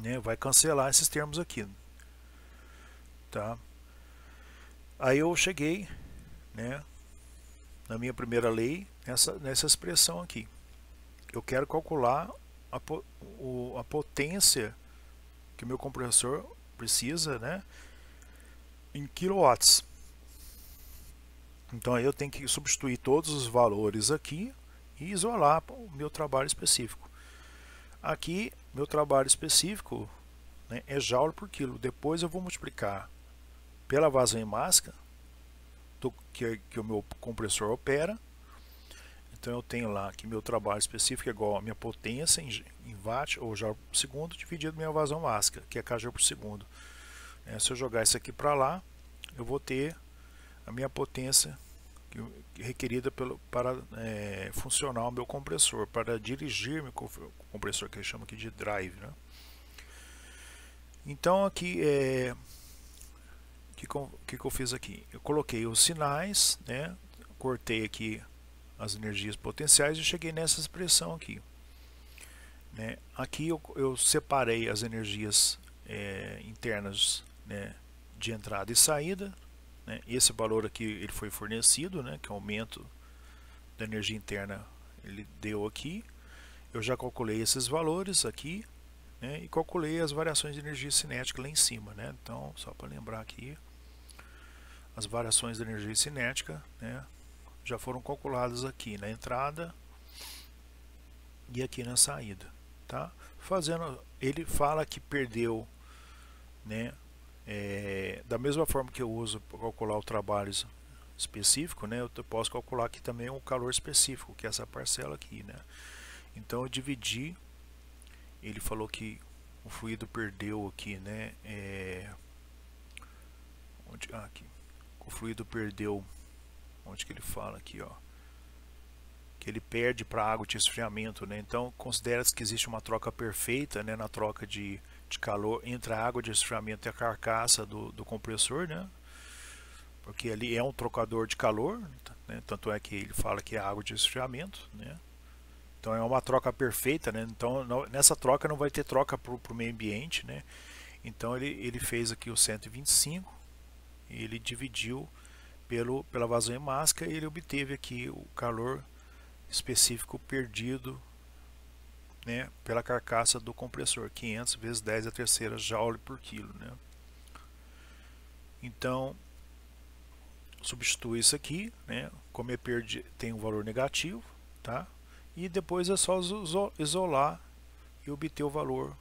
né? vai cancelar esses termos aqui. Tá? Aí eu cheguei né, na minha primeira lei nessa, nessa expressão aqui. Eu quero calcular a, o, a potência que o meu compressor precisa né, em kilowatts. Então aí eu tenho que substituir todos os valores aqui e isolar o meu trabalho específico. Aqui meu trabalho específico né, é joule por quilo. Depois eu vou multiplicar pela vazão em máscara do, que, que o meu compressor opera. Então eu tenho lá que meu trabalho específico é igual a minha potência em, em watt ou joule por segundo dividido minha vazão máscara, que é kJ por segundo. É, se eu jogar isso aqui para lá, eu vou ter a minha potência requerida pelo, para é, funcionar o meu compressor, para dirigir meu o compressor que eles aqui de drive. Né? Então aqui é que, que, que eu fiz aqui? Eu coloquei os sinais, né? cortei aqui as energias potenciais e cheguei nessa expressão aqui. Né? Aqui eu, eu separei as energias é, internas né? de entrada e saída, né? Esse valor aqui ele foi fornecido, né? que é o aumento da energia interna ele deu aqui. Eu já calculei esses valores aqui né? e calculei as variações de energia cinética lá em cima. Né? Então, só para lembrar aqui, as variações da energia cinética né? já foram calculadas aqui na entrada e aqui na saída. Tá? Fazendo, ele fala que perdeu né, é, da mesma forma que eu uso para calcular o trabalho específico, né, eu posso calcular aqui também o calor específico, que é essa parcela aqui. Né? Então eu dividi, ele falou que o fluido perdeu aqui, né? É, onde, ah, aqui. O fluido perdeu, onde que ele fala aqui, ó que ele perde para água de esfriamento, né? Então considera-se que existe uma troca perfeita, né, na troca de de calor, a água de esfriamento e a carcaça do, do compressor, né? Porque ali é um trocador de calor, né? tanto é que ele fala que é água de esfriamento, né? Então é uma troca perfeita, né? Então não, nessa troca não vai ter troca para o meio ambiente, né? Então ele, ele fez aqui o 125 e ele dividiu pelo, pela vazão em máscara e ele obteve aqui o calor específico perdido né, pela carcaça do compressor, 500 vezes 10 a terceira joule por quilo. Né? Então, substitui isso aqui, né? como é perde, tem um valor negativo, tá? e depois é só isolar e obter o valor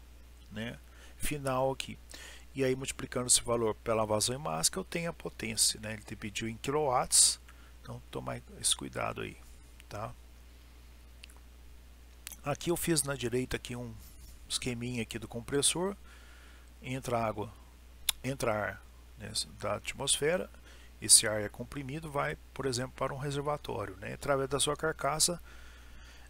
né, final aqui. E aí, multiplicando esse valor pela vazão em massa, eu tenho a potência. Né? Ele te pediu em quilowatts, então tomar esse cuidado aí. Tá? Aqui eu fiz na direita aqui um esqueminha aqui do compressor. Entra água, entra ar né, da atmosfera. Esse ar é comprimido, vai, por exemplo, para um reservatório. Né? Através da sua carcaça,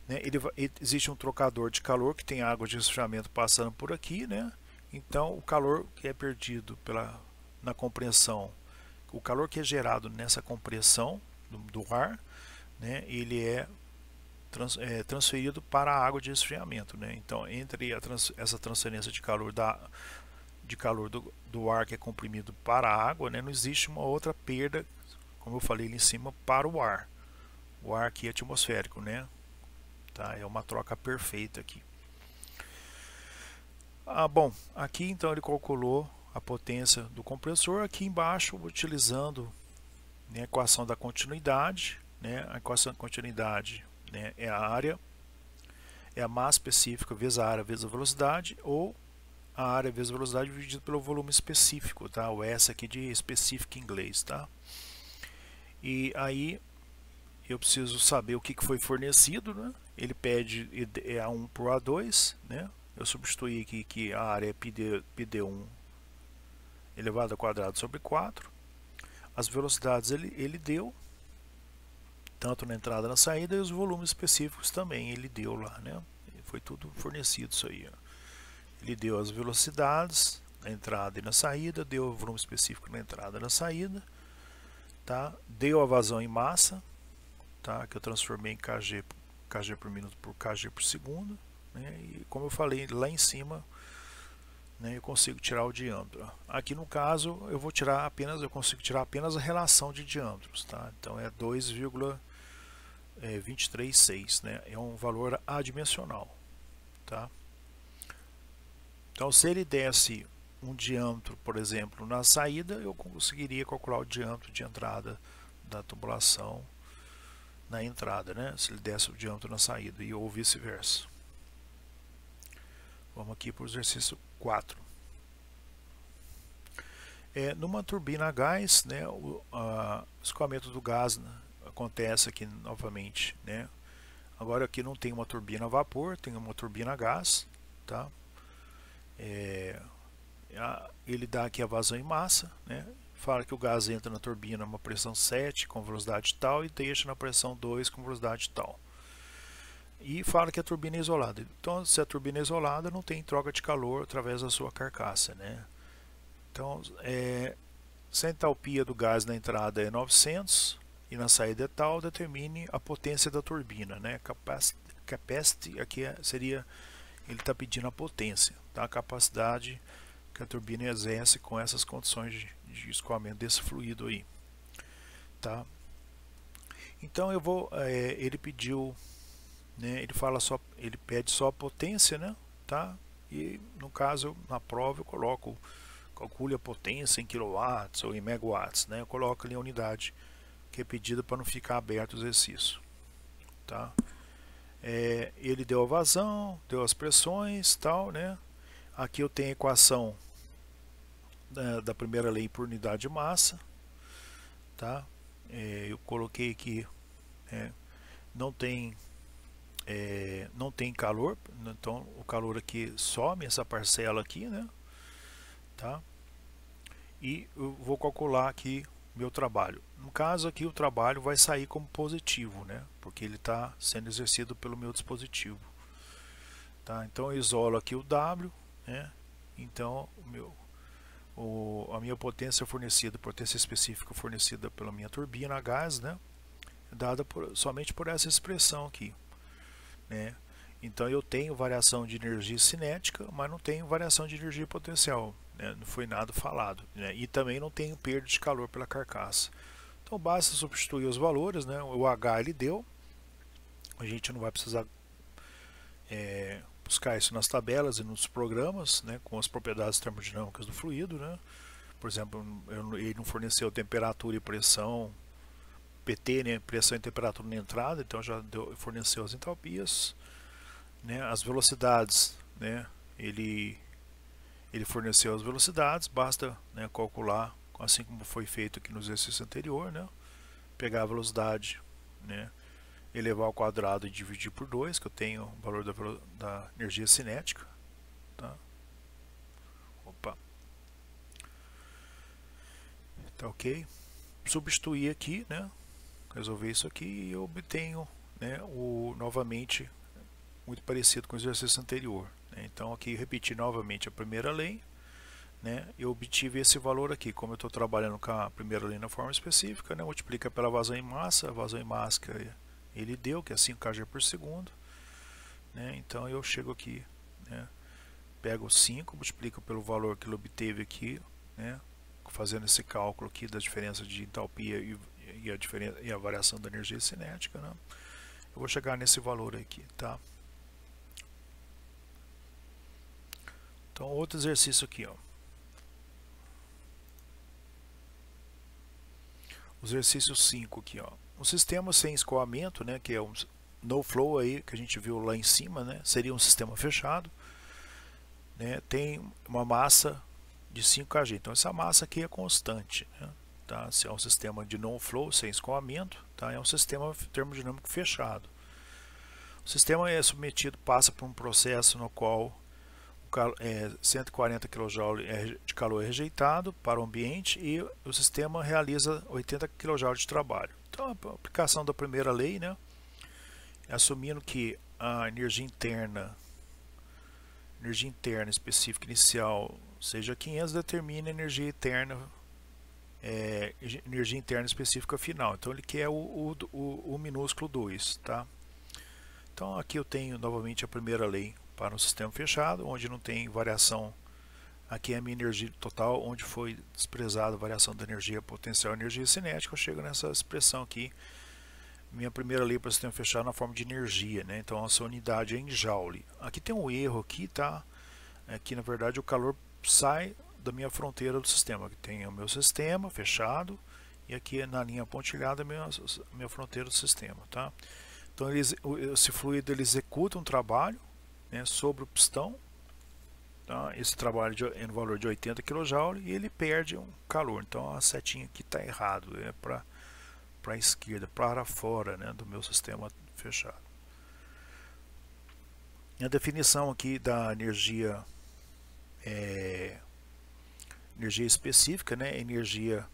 né, ele, existe um trocador de calor que tem água de resfriamento passando por aqui. Né? Então, o calor que é perdido pela, na compreensão o calor que é gerado nessa compressão do, do ar, né, ele é trans, é, transferido para a água de resfriamento. Né? Então, entre trans, essa transferência de calor, da, de calor do, do, ar que é comprimido para a água, né? não existe uma outra perda, como eu falei ali em cima, para o ar. O ar aqui é atmosférico, né? Tá? É uma troca perfeita aqui. Ah, bom, aqui então ele calculou a potência do compressor. Aqui embaixo, utilizando né, a equação da continuidade, né, a equação da continuidade né, é a área, é a massa específica vezes a área vezes a velocidade, ou a área vezes a velocidade dividido pelo volume específico, tá? O S aqui de específico em inglês, tá? E aí eu preciso saber o que foi fornecido, né? Ele pede é A1 por A2, né? Eu substituí aqui que a área é PD, PD1 elevado ao quadrado sobre 4. As velocidades ele, ele deu, tanto na entrada na saída e os volumes específicos também ele deu lá né foi tudo fornecido isso aí ó. ele deu as velocidades na entrada e na saída deu o volume específico na entrada e na saída tá deu a vazão em massa tá que eu transformei em kg kg por minuto por kg por segundo né e como eu falei lá em cima né, eu consigo tirar o diâmetro. Aqui no caso eu vou tirar apenas, eu consigo tirar apenas a relação de diâmetros, tá? Então é 2,5 é, 23,6, né? É um valor adimensional, tá? Então, se ele desse um diâmetro, por exemplo, na saída, eu conseguiria calcular o diâmetro de entrada da tubulação na entrada, né? Se ele desse o diâmetro na saída e ou vice-versa. Vamos aqui para o exercício 4. É, numa turbina a gás, né, o a, escoamento do gás né, acontece aqui novamente, né? Agora aqui não tem uma turbina a vapor, tem uma turbina a gás, tá? É, ele dá aqui a vazão em massa, né? Fala que o gás entra na turbina a uma pressão 7 com velocidade tal e deixa na pressão 2 com velocidade tal. E fala que a turbina é isolada. Então, se a turbina é isolada, não tem troca de calor através da sua carcaça, né? Então, é, se a entalpia do gás na entrada é 900, e na saída tal determine a potência da turbina, né? Capacity, capacity aqui é, seria ele está pedindo a potência, tá? a capacidade que a turbina exerce com essas condições de, de escoamento desse fluido aí, tá? Então eu vou, é, ele pediu, né? Ele fala só, ele pede só a potência, né? Tá? E no caso na prova eu coloco calcule a potência em quilowatts ou em megawatts, né? Eu coloco ali a unidade que é pedido para não ficar aberto o exercício. Tá? É, ele deu a vazão, deu as pressões, tal, né? Aqui eu tenho a equação da, da primeira lei por unidade de massa, tá? É, eu coloquei aqui, é, não tem é, não tem calor, então o calor aqui some essa parcela aqui, né? Tá? E eu vou calcular aqui meu trabalho. No caso aqui, o trabalho vai sair como positivo, né? Porque ele está sendo exercido pelo meu dispositivo. Tá? Então, eu isolo aqui o W, né? Então, o meu, o, a minha potência fornecida, potência específica fornecida pela minha turbina a gás, né? É dada por, somente por essa expressão aqui, né? Então, eu tenho variação de energia cinética, mas não tenho variação de energia potencial né? não foi nada falado. Né? E também não tem perda de calor pela carcaça. Então basta substituir os valores, né? o H ele deu, a gente não vai precisar é, buscar isso nas tabelas e nos programas, né? com as propriedades termodinâmicas do fluido. Né? Por exemplo, ele não forneceu temperatura e pressão, PT, né? pressão e temperatura na entrada, então já deu, forneceu as entalpias. Né? As velocidades, né? ele ele forneceu as velocidades, basta né, calcular, assim como foi feito aqui no exercício anterior, né, pegar a velocidade, né, elevar ao quadrado e dividir por 2, que eu tenho o valor da, da energia cinética. Tá? Opa. Tá ok. Substituir aqui, né, resolver isso aqui e eu obtenho né, o, novamente muito parecido com o exercício anterior. Né? Então aqui repetir novamente a primeira lei, né? Eu obtive esse valor aqui, como eu estou trabalhando com a primeira lei na forma específica, né? Multiplica pela vazão em massa, a vazão em massa ele deu, que é 5 kg por segundo, né? Então eu chego aqui, né? Pego 5, multiplico pelo valor que ele obteve aqui, né? Fazendo esse cálculo aqui da diferença de entalpia e, e a, diferença, e a variação da energia cinética, né? Eu vou chegar nesse valor aqui, tá? Então, outro exercício aqui, ó. O exercício 5 aqui, ó. Um sistema sem escoamento, né, que é um no flow aí que a gente viu lá em cima, né, seria um sistema fechado, né, tem uma massa de 5kg. Então essa massa aqui é constante, né, tá? Se é um sistema de no flow sem escoamento, tá? É um sistema termodinâmico fechado. O sistema é submetido passa por um processo no qual é, 140 kJ é de calor é rejeitado para o ambiente e o sistema realiza 80 kJ de trabalho. Então, a aplicação da primeira lei, né, assumindo que a energia interna, energia interna específica inicial seja 500, determina a energia interna é, energia interna específica final. Então ele quer o, o, o, o minúsculo 2, tá? Então aqui eu tenho novamente a primeira lei para um sistema fechado, onde não tem variação. Aqui é a minha energia total, onde foi desprezada a variação da energia potencial e energia cinética. Eu chego nessa expressão aqui, minha primeira lei para o sistema fechado é na forma de energia. Né? Então, essa unidade é em joule. Aqui tem um erro aqui, tá? Aqui, é na verdade, o calor sai da minha fronteira do sistema. Aqui tem o meu sistema fechado e aqui é na linha pontilhada minha, minha fronteira do sistema, tá? Então esse fluido ele executa um trabalho né, sobre o pistão, tá? esse trabalho de, é no valor de 80 kJ e ele perde um calor. Então a setinha aqui está errado, é para para a esquerda, para fora né, do meu sistema fechado. A definição aqui da energia é, energia específica, né, energia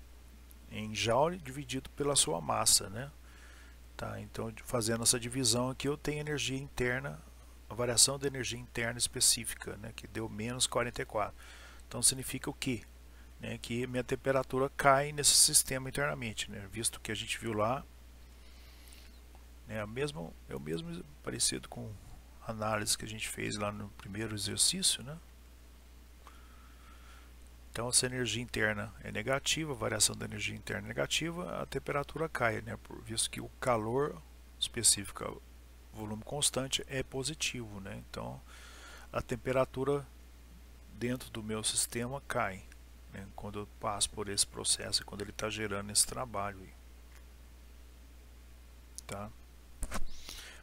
em joule dividido pela sua massa, né? Tá, então fazendo essa divisão aqui eu tenho energia interna a variação da energia interna específica, né, que deu menos 44. Então significa o quê? Né, que minha temperatura cai nesse sistema internamente, né, visto que a gente viu lá, né, a mesmo, é o mesmo parecido com a análise que a gente fez lá no primeiro exercício, né? Então, se a energia interna é negativa, a variação da energia interna é negativa, a temperatura cai, né? Por, visto que o calor específico volume constante é positivo, né? Então a temperatura dentro do meu sistema cai né? quando eu passo por esse processo, quando ele está gerando esse trabalho, aí. tá?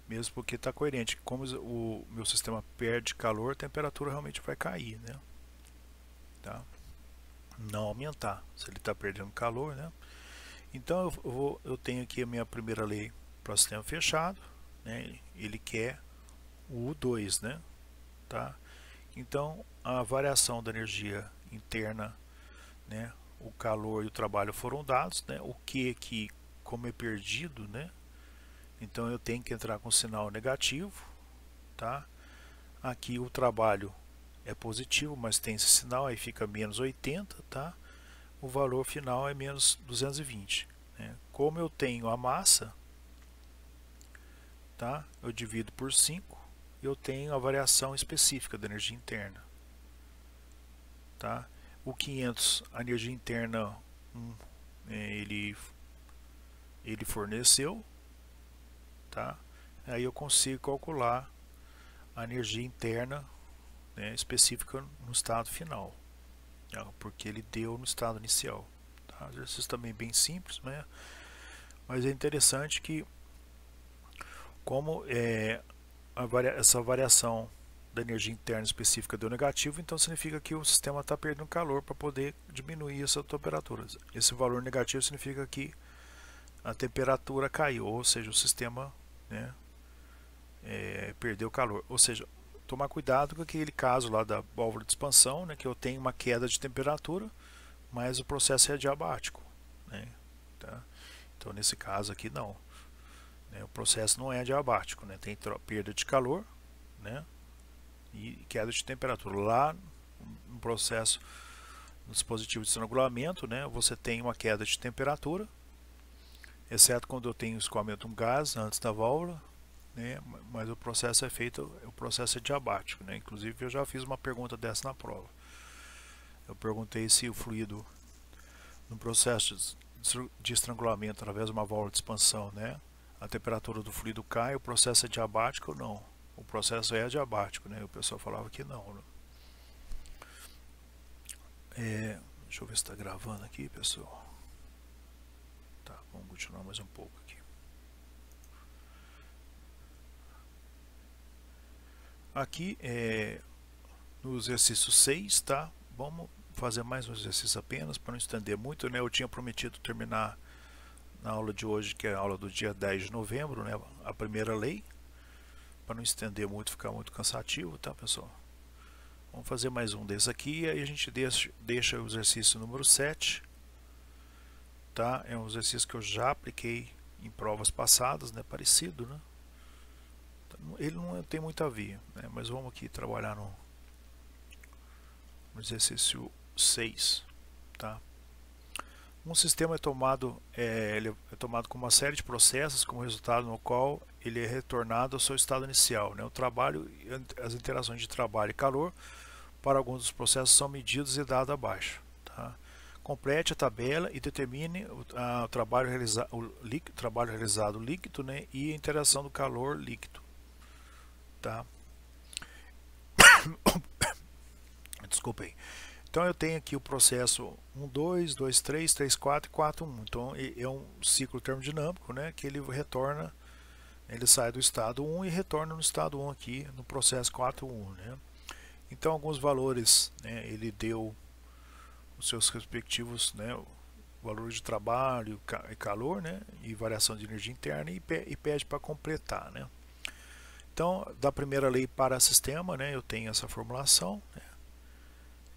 Mesmo porque está coerente, como o meu sistema perde calor, a temperatura realmente vai cair, né? Tá? Não aumentar, se ele está perdendo calor, né? Então eu, vou, eu tenho aqui a minha primeira lei para o sistema fechado né? ele, quer o U2, né? Tá? Então, a variação da energia interna, né? o calor e o trabalho foram dados, né? o que que como é perdido, né? então eu tenho que entrar com sinal negativo, tá? aqui o trabalho é positivo, mas tem esse sinal, aí fica menos 80, tá? o valor final é menos 220. Né? Como eu tenho a massa, tá? eu divido por 5 e eu tenho a variação específica da energia interna. Tá? O 500, a energia interna é, ele, ele forneceu, tá? aí eu consigo calcular a energia interna né, específica no estado final, tá? porque ele deu no estado inicial. Tá? Exercício também bem simples, né? mas é interessante que como é, varia essa variação da energia interna específica deu negativo, então significa que o sistema está perdendo calor para poder diminuir essa temperatura. Esse valor negativo significa que a temperatura caiu, ou seja, o sistema né, é, perdeu calor. Ou seja, tomar cuidado com aquele caso lá da válvula de expansão, né, que eu tenho uma queda de temperatura, mas o processo é adiabático. Né, tá? Então, nesse caso aqui, não. Né? O processo não é adiabático, né? tem perda de calor né? e queda de temperatura. Lá no processo no dispositivo de estrangulamento, né? você tem uma queda de temperatura, exceto quando eu tenho escoamento de um gás antes da válvula, né? mas o processo é feito, o processo é diabático. Né? Inclusive eu já fiz uma pergunta dessa na prova. Eu perguntei se o fluido no processo de estrangulamento através de uma válvula de expansão, né? a temperatura do fluido cai, o processo é diabático ou não? O processo é adiabático, né? O pessoal falava que não. Né? É, deixa eu ver se está gravando aqui, pessoal. Tá, vamos continuar mais um pouco aqui. Aqui é no exercício 6, tá? Vamos fazer mais um exercício apenas para não estender muito, né? Eu tinha prometido terminar na aula de hoje, que é a aula do dia 10 de novembro, né, a primeira lei, para não estender muito, ficar muito cansativo, tá pessoal? Vamos fazer mais um desse aqui, aí a gente deixa, deixa o exercício número 7, tá? É um exercício que eu já apliquei em provas passadas, né, parecido, né? Ele não tem muito a ver, né? mas vamos aqui trabalhar no, no exercício 6, tá? Um sistema é tomado, é, é tomado com uma série de processos como resultado no qual ele é retornado ao seu estado inicial. Né? O trabalho, as interações de trabalho e calor para alguns dos processos são medidos e dados abaixo. Tá? Complete a tabela e determine o, a, o trabalho, realiza, o líquido, trabalho realizado líquido né? e a interação do calor líquido. Tá? (coughs) Desculpem. Então eu tenho aqui o processo 1, 2, 2, 3, 3, 4 e 4, 1. Então é um ciclo termodinâmico né, que ele retorna, ele sai do estado 1 e retorna no estado 1 aqui no processo 4, 1. Né? Então alguns valores né, ele deu os seus respectivos né, valor de trabalho e calor né, e variação de energia interna e, e pede para completar. Né? Então da primeira lei para sistema né, eu tenho essa formulação. Né?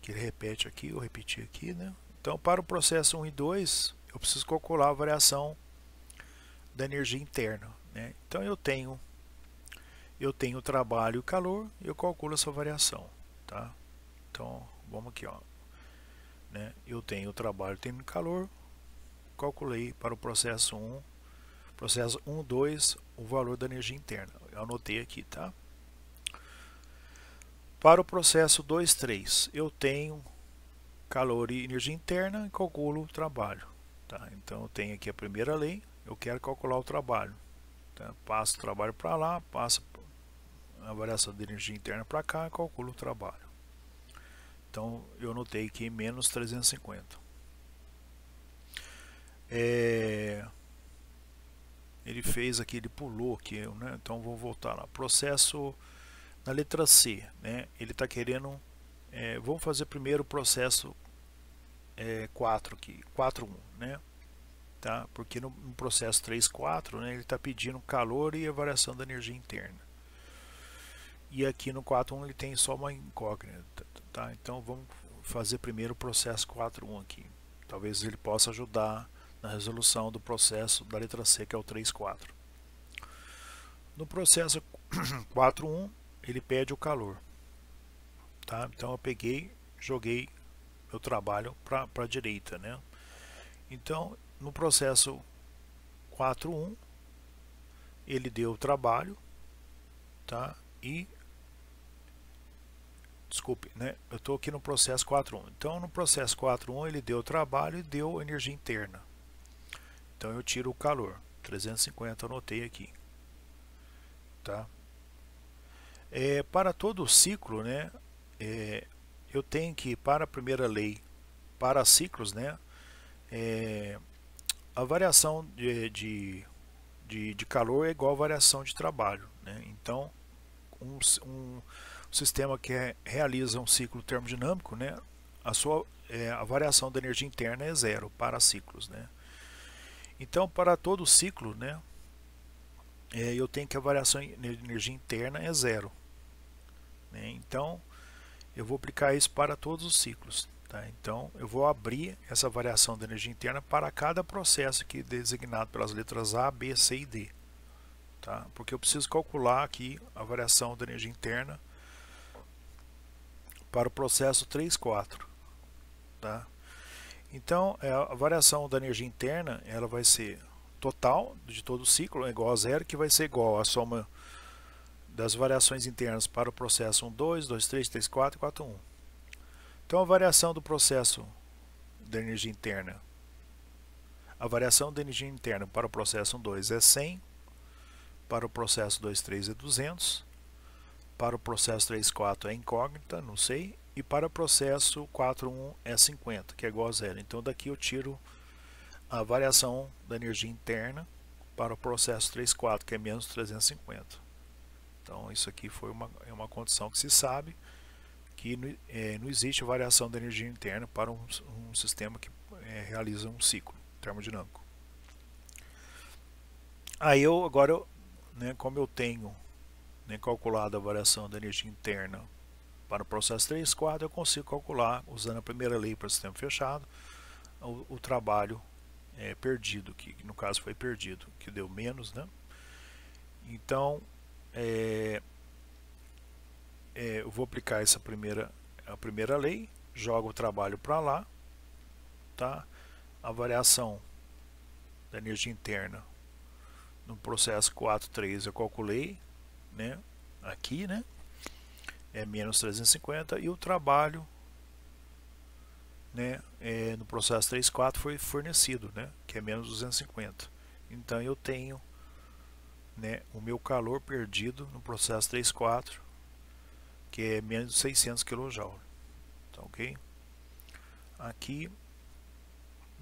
que ele repete aqui, eu repeti aqui, né? Então, para o processo 1 e 2, eu preciso calcular a variação da energia interna, né? Então, eu tenho eu tenho trabalho e calor, eu calculo essa variação, tá? Então, vamos aqui, ó. Né? Eu tenho trabalho, tenho e calor, calculei para o processo 1, processo 1, 2, o valor da energia interna. Eu anotei aqui, tá? Para o processo 2.3, eu tenho calor e energia interna e calculo o trabalho. Tá? Então, eu tenho aqui a primeira lei, eu quero calcular o trabalho. Tá? Passo o trabalho para lá, passo a variação de energia interna para cá, calculo o trabalho. Então, eu notei que menos 350. É... Ele fez aqui, ele pulou aqui, né? então vou voltar lá. Processo na letra C, né, ele está querendo... É, vamos fazer primeiro o processo é, 4 aqui, 4.1, né? Tá? Porque no, no processo 3.4, né, ele está pedindo calor e a variação da energia interna. E aqui no 4.1 ele tem só uma incógnita, tá, tá, tá? Então vamos fazer primeiro o processo 4.1 aqui. Talvez ele possa ajudar na resolução do processo da letra C, que é o 3.4. No processo 4.1, (coughs) ele pede o calor. Tá? Então eu peguei, joguei meu trabalho para a direita. Né? Então, no processo 4.1, ele deu o trabalho tá? e desculpe, né? Eu estou aqui no processo 4.1. Então, no processo 4.1, ele deu trabalho e deu energia interna. Então, eu tiro o calor. 350 anotei aqui. Tá? É, para todo o ciclo, né, é, eu tenho que, para a primeira lei, para ciclos, né, é, a variação de, de, de, de, calor é igual à variação de trabalho. Né? Então, um, um sistema que é, realiza um ciclo termodinâmico, né, a, sua, é, a variação da energia interna é zero para ciclos. Né? Então, para todo ciclo, né, é, eu tenho que a variação de energia interna é zero. Né? Então, eu vou aplicar isso para todos os ciclos. Tá? Então, eu vou abrir essa variação da energia interna para cada processo que designado pelas letras A, B, C e D. Tá? Porque eu preciso calcular aqui a variação da energia interna para o processo 3, 4. Tá? Então, é, a variação da energia interna ela vai ser total de todo o ciclo, igual a zero, que vai ser igual à soma das variações internas para o processo 1, 2, 2, 3, 3, 4 e 4, 1. Então, a variação do processo da energia interna, a variação da energia interna para o processo 1, 2 é 100, para o processo 2, 3 é 200, para o processo 3, 4 é incógnita, não sei, e para o processo 4, 1 é 50, que é igual a zero. Então, daqui eu tiro a variação da energia interna para o processo 3, 4, que é menos 350. Então isso aqui foi uma, é uma condição que se sabe que não, é, não existe variação da energia interna para um, um sistema que é, realiza um ciclo termodinâmico. Aí eu agora, eu, né, como eu tenho né, calculado a variação da energia interna para o processo 3, 4, eu consigo calcular, usando a primeira lei para o sistema fechado, o, o trabalho é, perdido, que, que no caso foi perdido, que deu menos, né? Então, é, é, eu vou aplicar essa primeira, a primeira lei, jogo o trabalho para lá, tá? a variação da energia interna no processo 4.3 eu calculei né, aqui, né? é menos 350 e o trabalho né, é, no processo 34 foi fornecido, né, que é menos 250. Então eu tenho né, o meu calor perdido no processo 3.4, que é menos 600 kJ. Tá ok? Aqui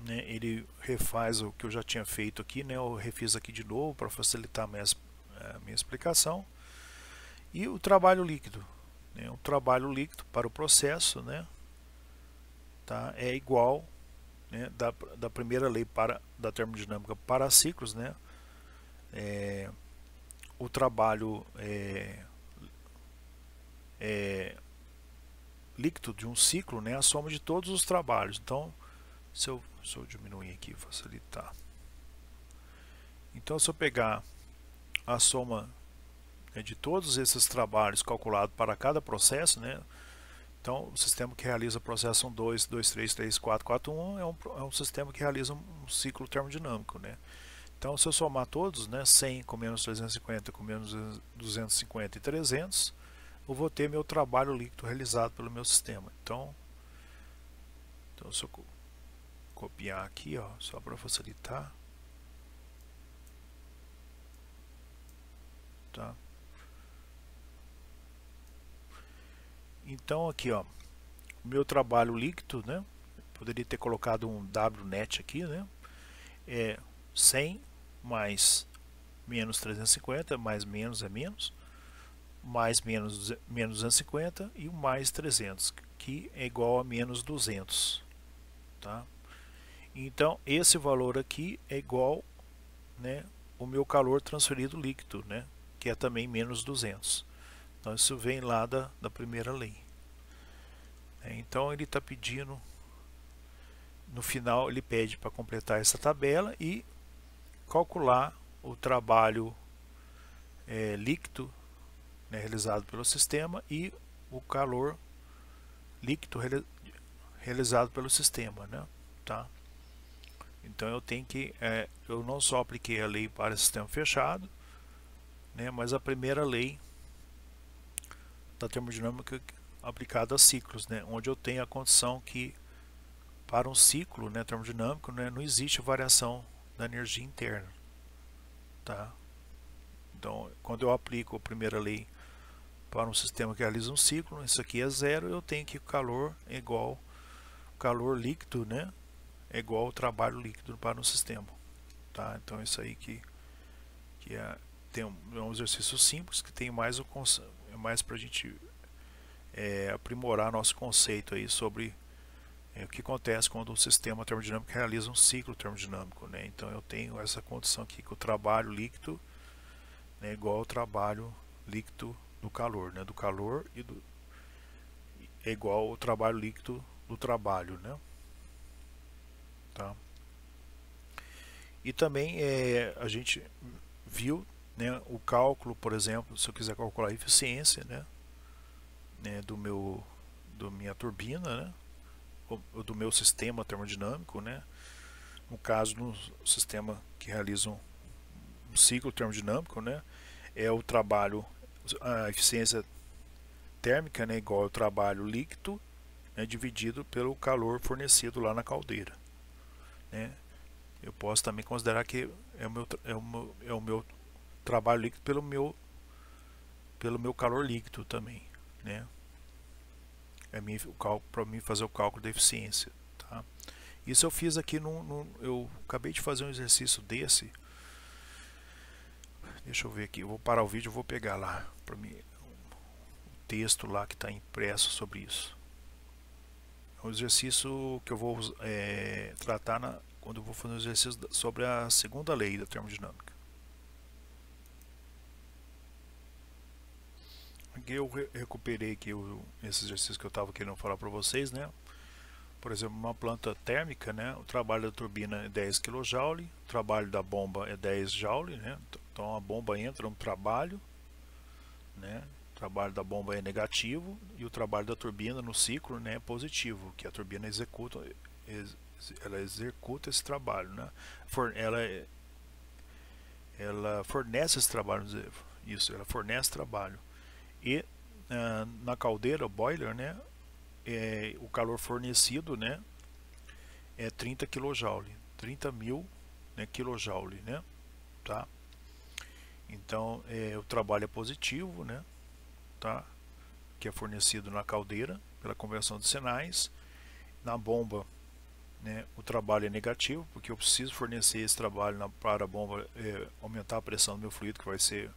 né, ele refaz o que eu já tinha feito aqui, né, eu refiz aqui de novo para facilitar a minha, a eh, minha, explicação. E o trabalho líquido, né, o trabalho líquido para o processo né, tá, é igual né, da, da primeira lei para, da termodinâmica para ciclos, né, é, o trabalho é, é, líquido de um ciclo né, a soma de todos os trabalhos. Então, se eu, se eu diminuir aqui, facilitar. Então, se eu pegar a soma né, de todos esses trabalhos calculados para cada processo, né, então o sistema que realiza o processo 1, 2, 2, 3, 3, 4, 4, 1 é um, é um sistema que realiza um ciclo termodinâmico. Né. Então, se eu somar todos, né, 100 com menos 350 com menos 250 e 300, eu vou ter meu trabalho líquido realizado pelo meu sistema. Então, então se eu copiar aqui, ó, só para facilitar, tá? Então aqui, ó, meu trabalho líquido, né? Poderia ter colocado um WNET aqui, né? É 100 mais menos 350, mais menos é menos, mais menos, menos 250 e o mais 300, que é igual a menos 200. Tá? Então, esse valor aqui é igual né, o meu calor transferido líquido, né, que é também menos 200. Então, isso vem lá da, da primeira lei. É, então, ele está pedindo, no final, ele pede para completar essa tabela e calcular o trabalho é, líquido né, realizado pelo sistema e o calor líquido re, realizado pelo sistema, né? Tá? Então eu tenho que, é, eu não só apliquei a lei para sistema fechado, né, mas a primeira lei da termodinâmica aplicada a ciclos, né, onde eu tenho a condição que para um ciclo né, termodinâmico né, não existe variação da energia interna. Tá? Então, quando eu aplico a primeira lei para um sistema que realiza um ciclo, isso aqui é zero, eu tenho que o calor é igual calor líquido, né? É igual ao trabalho líquido para um sistema, tá? Então isso aí que que é tem um, é um exercício simples que tem mais o é mais para a gente é, aprimorar nosso conceito aí sobre é o que acontece quando um sistema termodinâmico realiza um ciclo termodinâmico. Né? Então eu tenho essa condição aqui que o trabalho líquido é né, igual ao trabalho líquido do calor, né? do calor e do, é igual ao trabalho líquido do trabalho. Né? Tá? E também é, a gente viu né, o cálculo, por exemplo, se eu quiser calcular a eficiência né, né, do meu do minha turbina, né, do meu sistema termodinâmico, né? No caso, no sistema que realiza um ciclo termodinâmico, né? É o trabalho, a eficiência térmica, né? Igual ao trabalho líquido, né? Dividido pelo calor fornecido lá na caldeira, né? Eu posso também considerar que é o meu, é o meu, é o meu trabalho líquido pelo meu, pelo meu calor líquido também, né? É para mim fazer o cálculo da eficiência. Tá? Isso eu fiz aqui, no, no, eu acabei de fazer um exercício desse. Deixa eu ver aqui, eu vou parar o vídeo vou pegar lá para mim o texto lá que está impresso sobre isso. É um exercício que eu vou é, tratar na, quando eu vou fazer um exercício sobre a segunda lei da termodinâmica. Aqui eu recuperei aqui o, esse exercício que eu estava querendo falar para vocês, né? Por exemplo, uma planta térmica, né? O trabalho da turbina é 10 kJ, o trabalho da bomba é 10 J, né? Então a bomba entra no trabalho, né? O trabalho da bomba é negativo e o trabalho da turbina no ciclo né, é positivo, que a turbina executa, ex ela executa esse trabalho, né? For ela, é, ela fornece esse trabalho, isso, ela fornece trabalho e uh, na caldeira, boiler, né, é, o calor fornecido, né, é 30 kJ, 30 mil né, kJ, né, tá? Então, é, o trabalho é positivo, né, tá? Que é fornecido na caldeira pela conversão de sinais, na bomba né, o trabalho é negativo, porque eu preciso fornecer esse trabalho na, para a bomba é, aumentar a pressão do meu fluido, que vai ser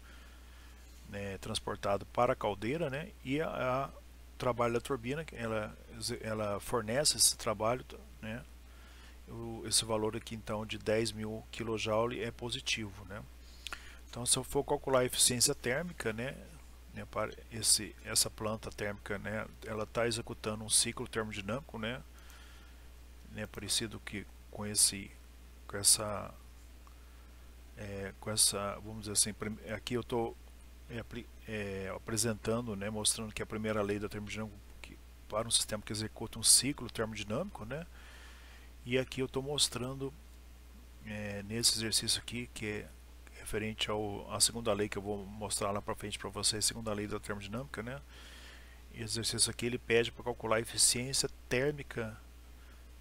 né, transportado para a caldeira né, e a, a trabalho da turbina, ela, ela fornece esse trabalho, tá, né, o, esse valor aqui então de 10 mil kJ é positivo. Né. Então se eu for calcular a eficiência térmica, né, né, para esse, essa planta térmica, né, ela está executando um ciclo termodinâmico, né, né, parecido que com esse com essa é, com essa vamos dizer assim aqui eu estou é, é, apresentando, né, mostrando que a primeira lei da termodinâmica para um sistema que executa um ciclo termodinâmico, né? E aqui eu estou mostrando é, nesse exercício aqui que é referente ao a segunda lei que eu vou mostrar lá para frente para vocês, segunda lei da termodinâmica, né? E esse exercício aqui ele pede para calcular a eficiência térmica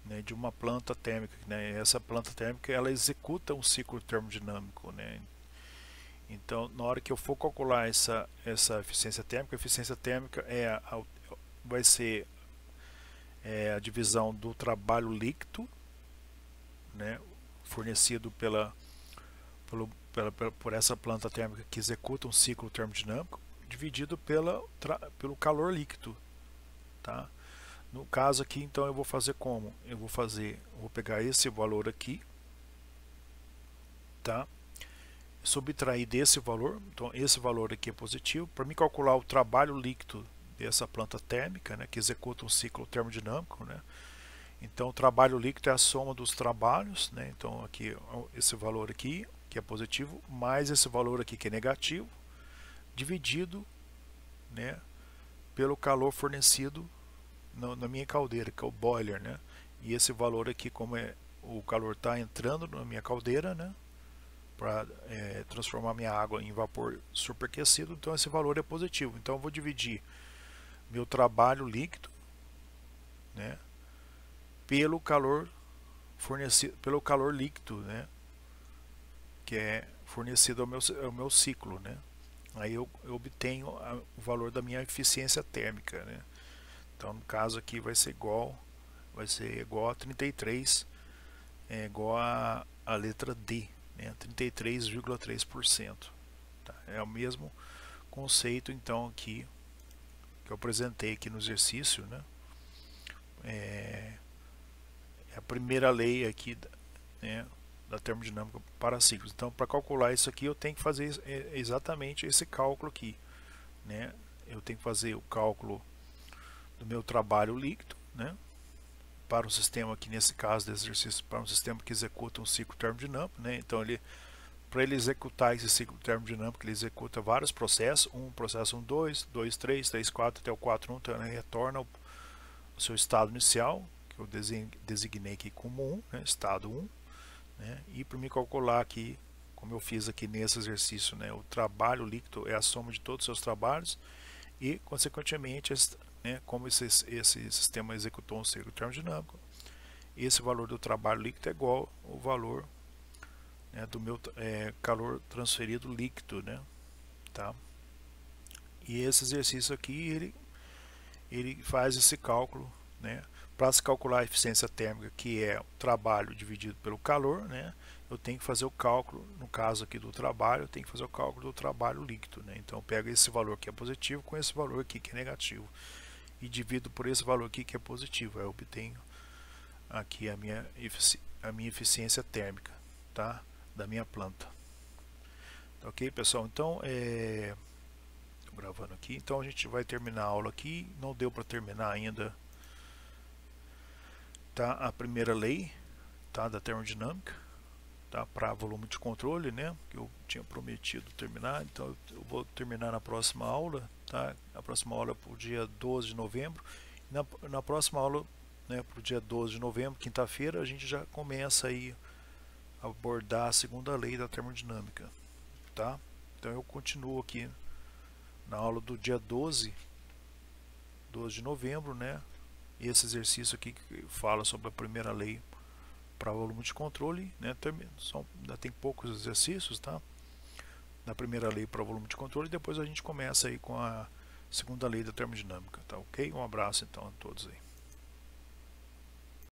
né, de uma planta térmica, né? essa planta térmica ela executa um ciclo termodinâmico, né? Então, na hora que eu for calcular essa, essa eficiência térmica, a eficiência térmica é a, a, vai ser é, a divisão do trabalho líquido né, fornecido pela, pelo, pela, por essa planta térmica que executa um ciclo termodinâmico, dividido pela, tra, pelo calor líquido. Tá? No caso aqui, então, eu vou fazer como? Eu vou fazer, vou pegar esse valor aqui, tá? subtrair desse valor, então esse valor aqui é positivo, para me calcular o trabalho líquido dessa planta térmica, né, que executa um ciclo termodinâmico, né, então o trabalho líquido é a soma dos trabalhos, né, então aqui esse valor aqui, que é positivo, mais esse valor aqui que é negativo, dividido, né, pelo calor fornecido na, na minha caldeira, que é o boiler, né, e esse valor aqui, como é o calor está entrando na minha caldeira, né, para é, transformar minha água em vapor superquecido, então esse valor é positivo. Então eu vou dividir meu trabalho líquido né, pelo calor fornecido pelo calor líquido, né, que é fornecido ao meu, ao meu ciclo, né. Aí eu, eu obtenho a, o valor da minha eficiência térmica, né. Então no caso aqui vai ser igual vai ser igual a 33 é igual a, a letra D né, 33,3%. Tá? É o mesmo conceito então aqui que eu apresentei aqui no exercício, né? É, é a primeira lei aqui né, da termodinâmica para ciclos. Então, para calcular isso aqui, eu tenho que fazer é, exatamente esse cálculo aqui, né? Eu tenho que fazer o cálculo do meu trabalho líquido, né? para um sistema que nesse caso de exercício para um sistema que executa um ciclo termodinâmico, né? Então ele para ele executar esse ciclo termodinâmico, ele executa vários processos, um processo 1 2, 2 3, 3 4 até o 4 1, então ele retorna o, seu estado inicial, que eu designei aqui como 1, né? estado 1, né? E para me calcular aqui, como eu fiz aqui nesse exercício, né, o trabalho líquido é a soma de todos os seus trabalhos e consequentemente né, como esse, esse sistema executou um ciclo termodinâmico, esse valor do trabalho líquido é igual ao valor né, do meu é, calor transferido líquido, né, tá? E esse exercício aqui ele ele faz esse cálculo, né, para se calcular a eficiência térmica, que é o trabalho dividido pelo calor, né, eu tenho que fazer o cálculo, no caso aqui do trabalho, eu tenho que fazer o cálculo do trabalho líquido. Né? Então, pega esse valor que é positivo com esse valor aqui que é negativo e divido por esse valor aqui que é positivo. Eu obtenho aqui a minha, a minha eficiência térmica tá? da minha planta. Tá ok, pessoal? Então, é... Tô gravando aqui. Então, a gente vai terminar a aula aqui. Não deu para terminar ainda tá? a primeira lei tá? da termodinâmica tá? para volume de controle, né? que eu tinha prometido terminar. Então, eu vou terminar na próxima aula tá? A próxima aula é para o dia 12 de novembro. Na, na próxima aula, né, para o dia 12 de novembro, quinta-feira, a gente já começa aí a abordar a segunda lei da termodinâmica, tá? Então eu continuo aqui na aula do dia 12, 12 de novembro, né? Esse exercício aqui que fala sobre a primeira lei para volume de controle, né? só ainda tem poucos exercícios, tá? na primeira lei para o volume de controle, e depois a gente começa aí com a segunda lei da termodinâmica, tá ok? Um abraço então a todos aí.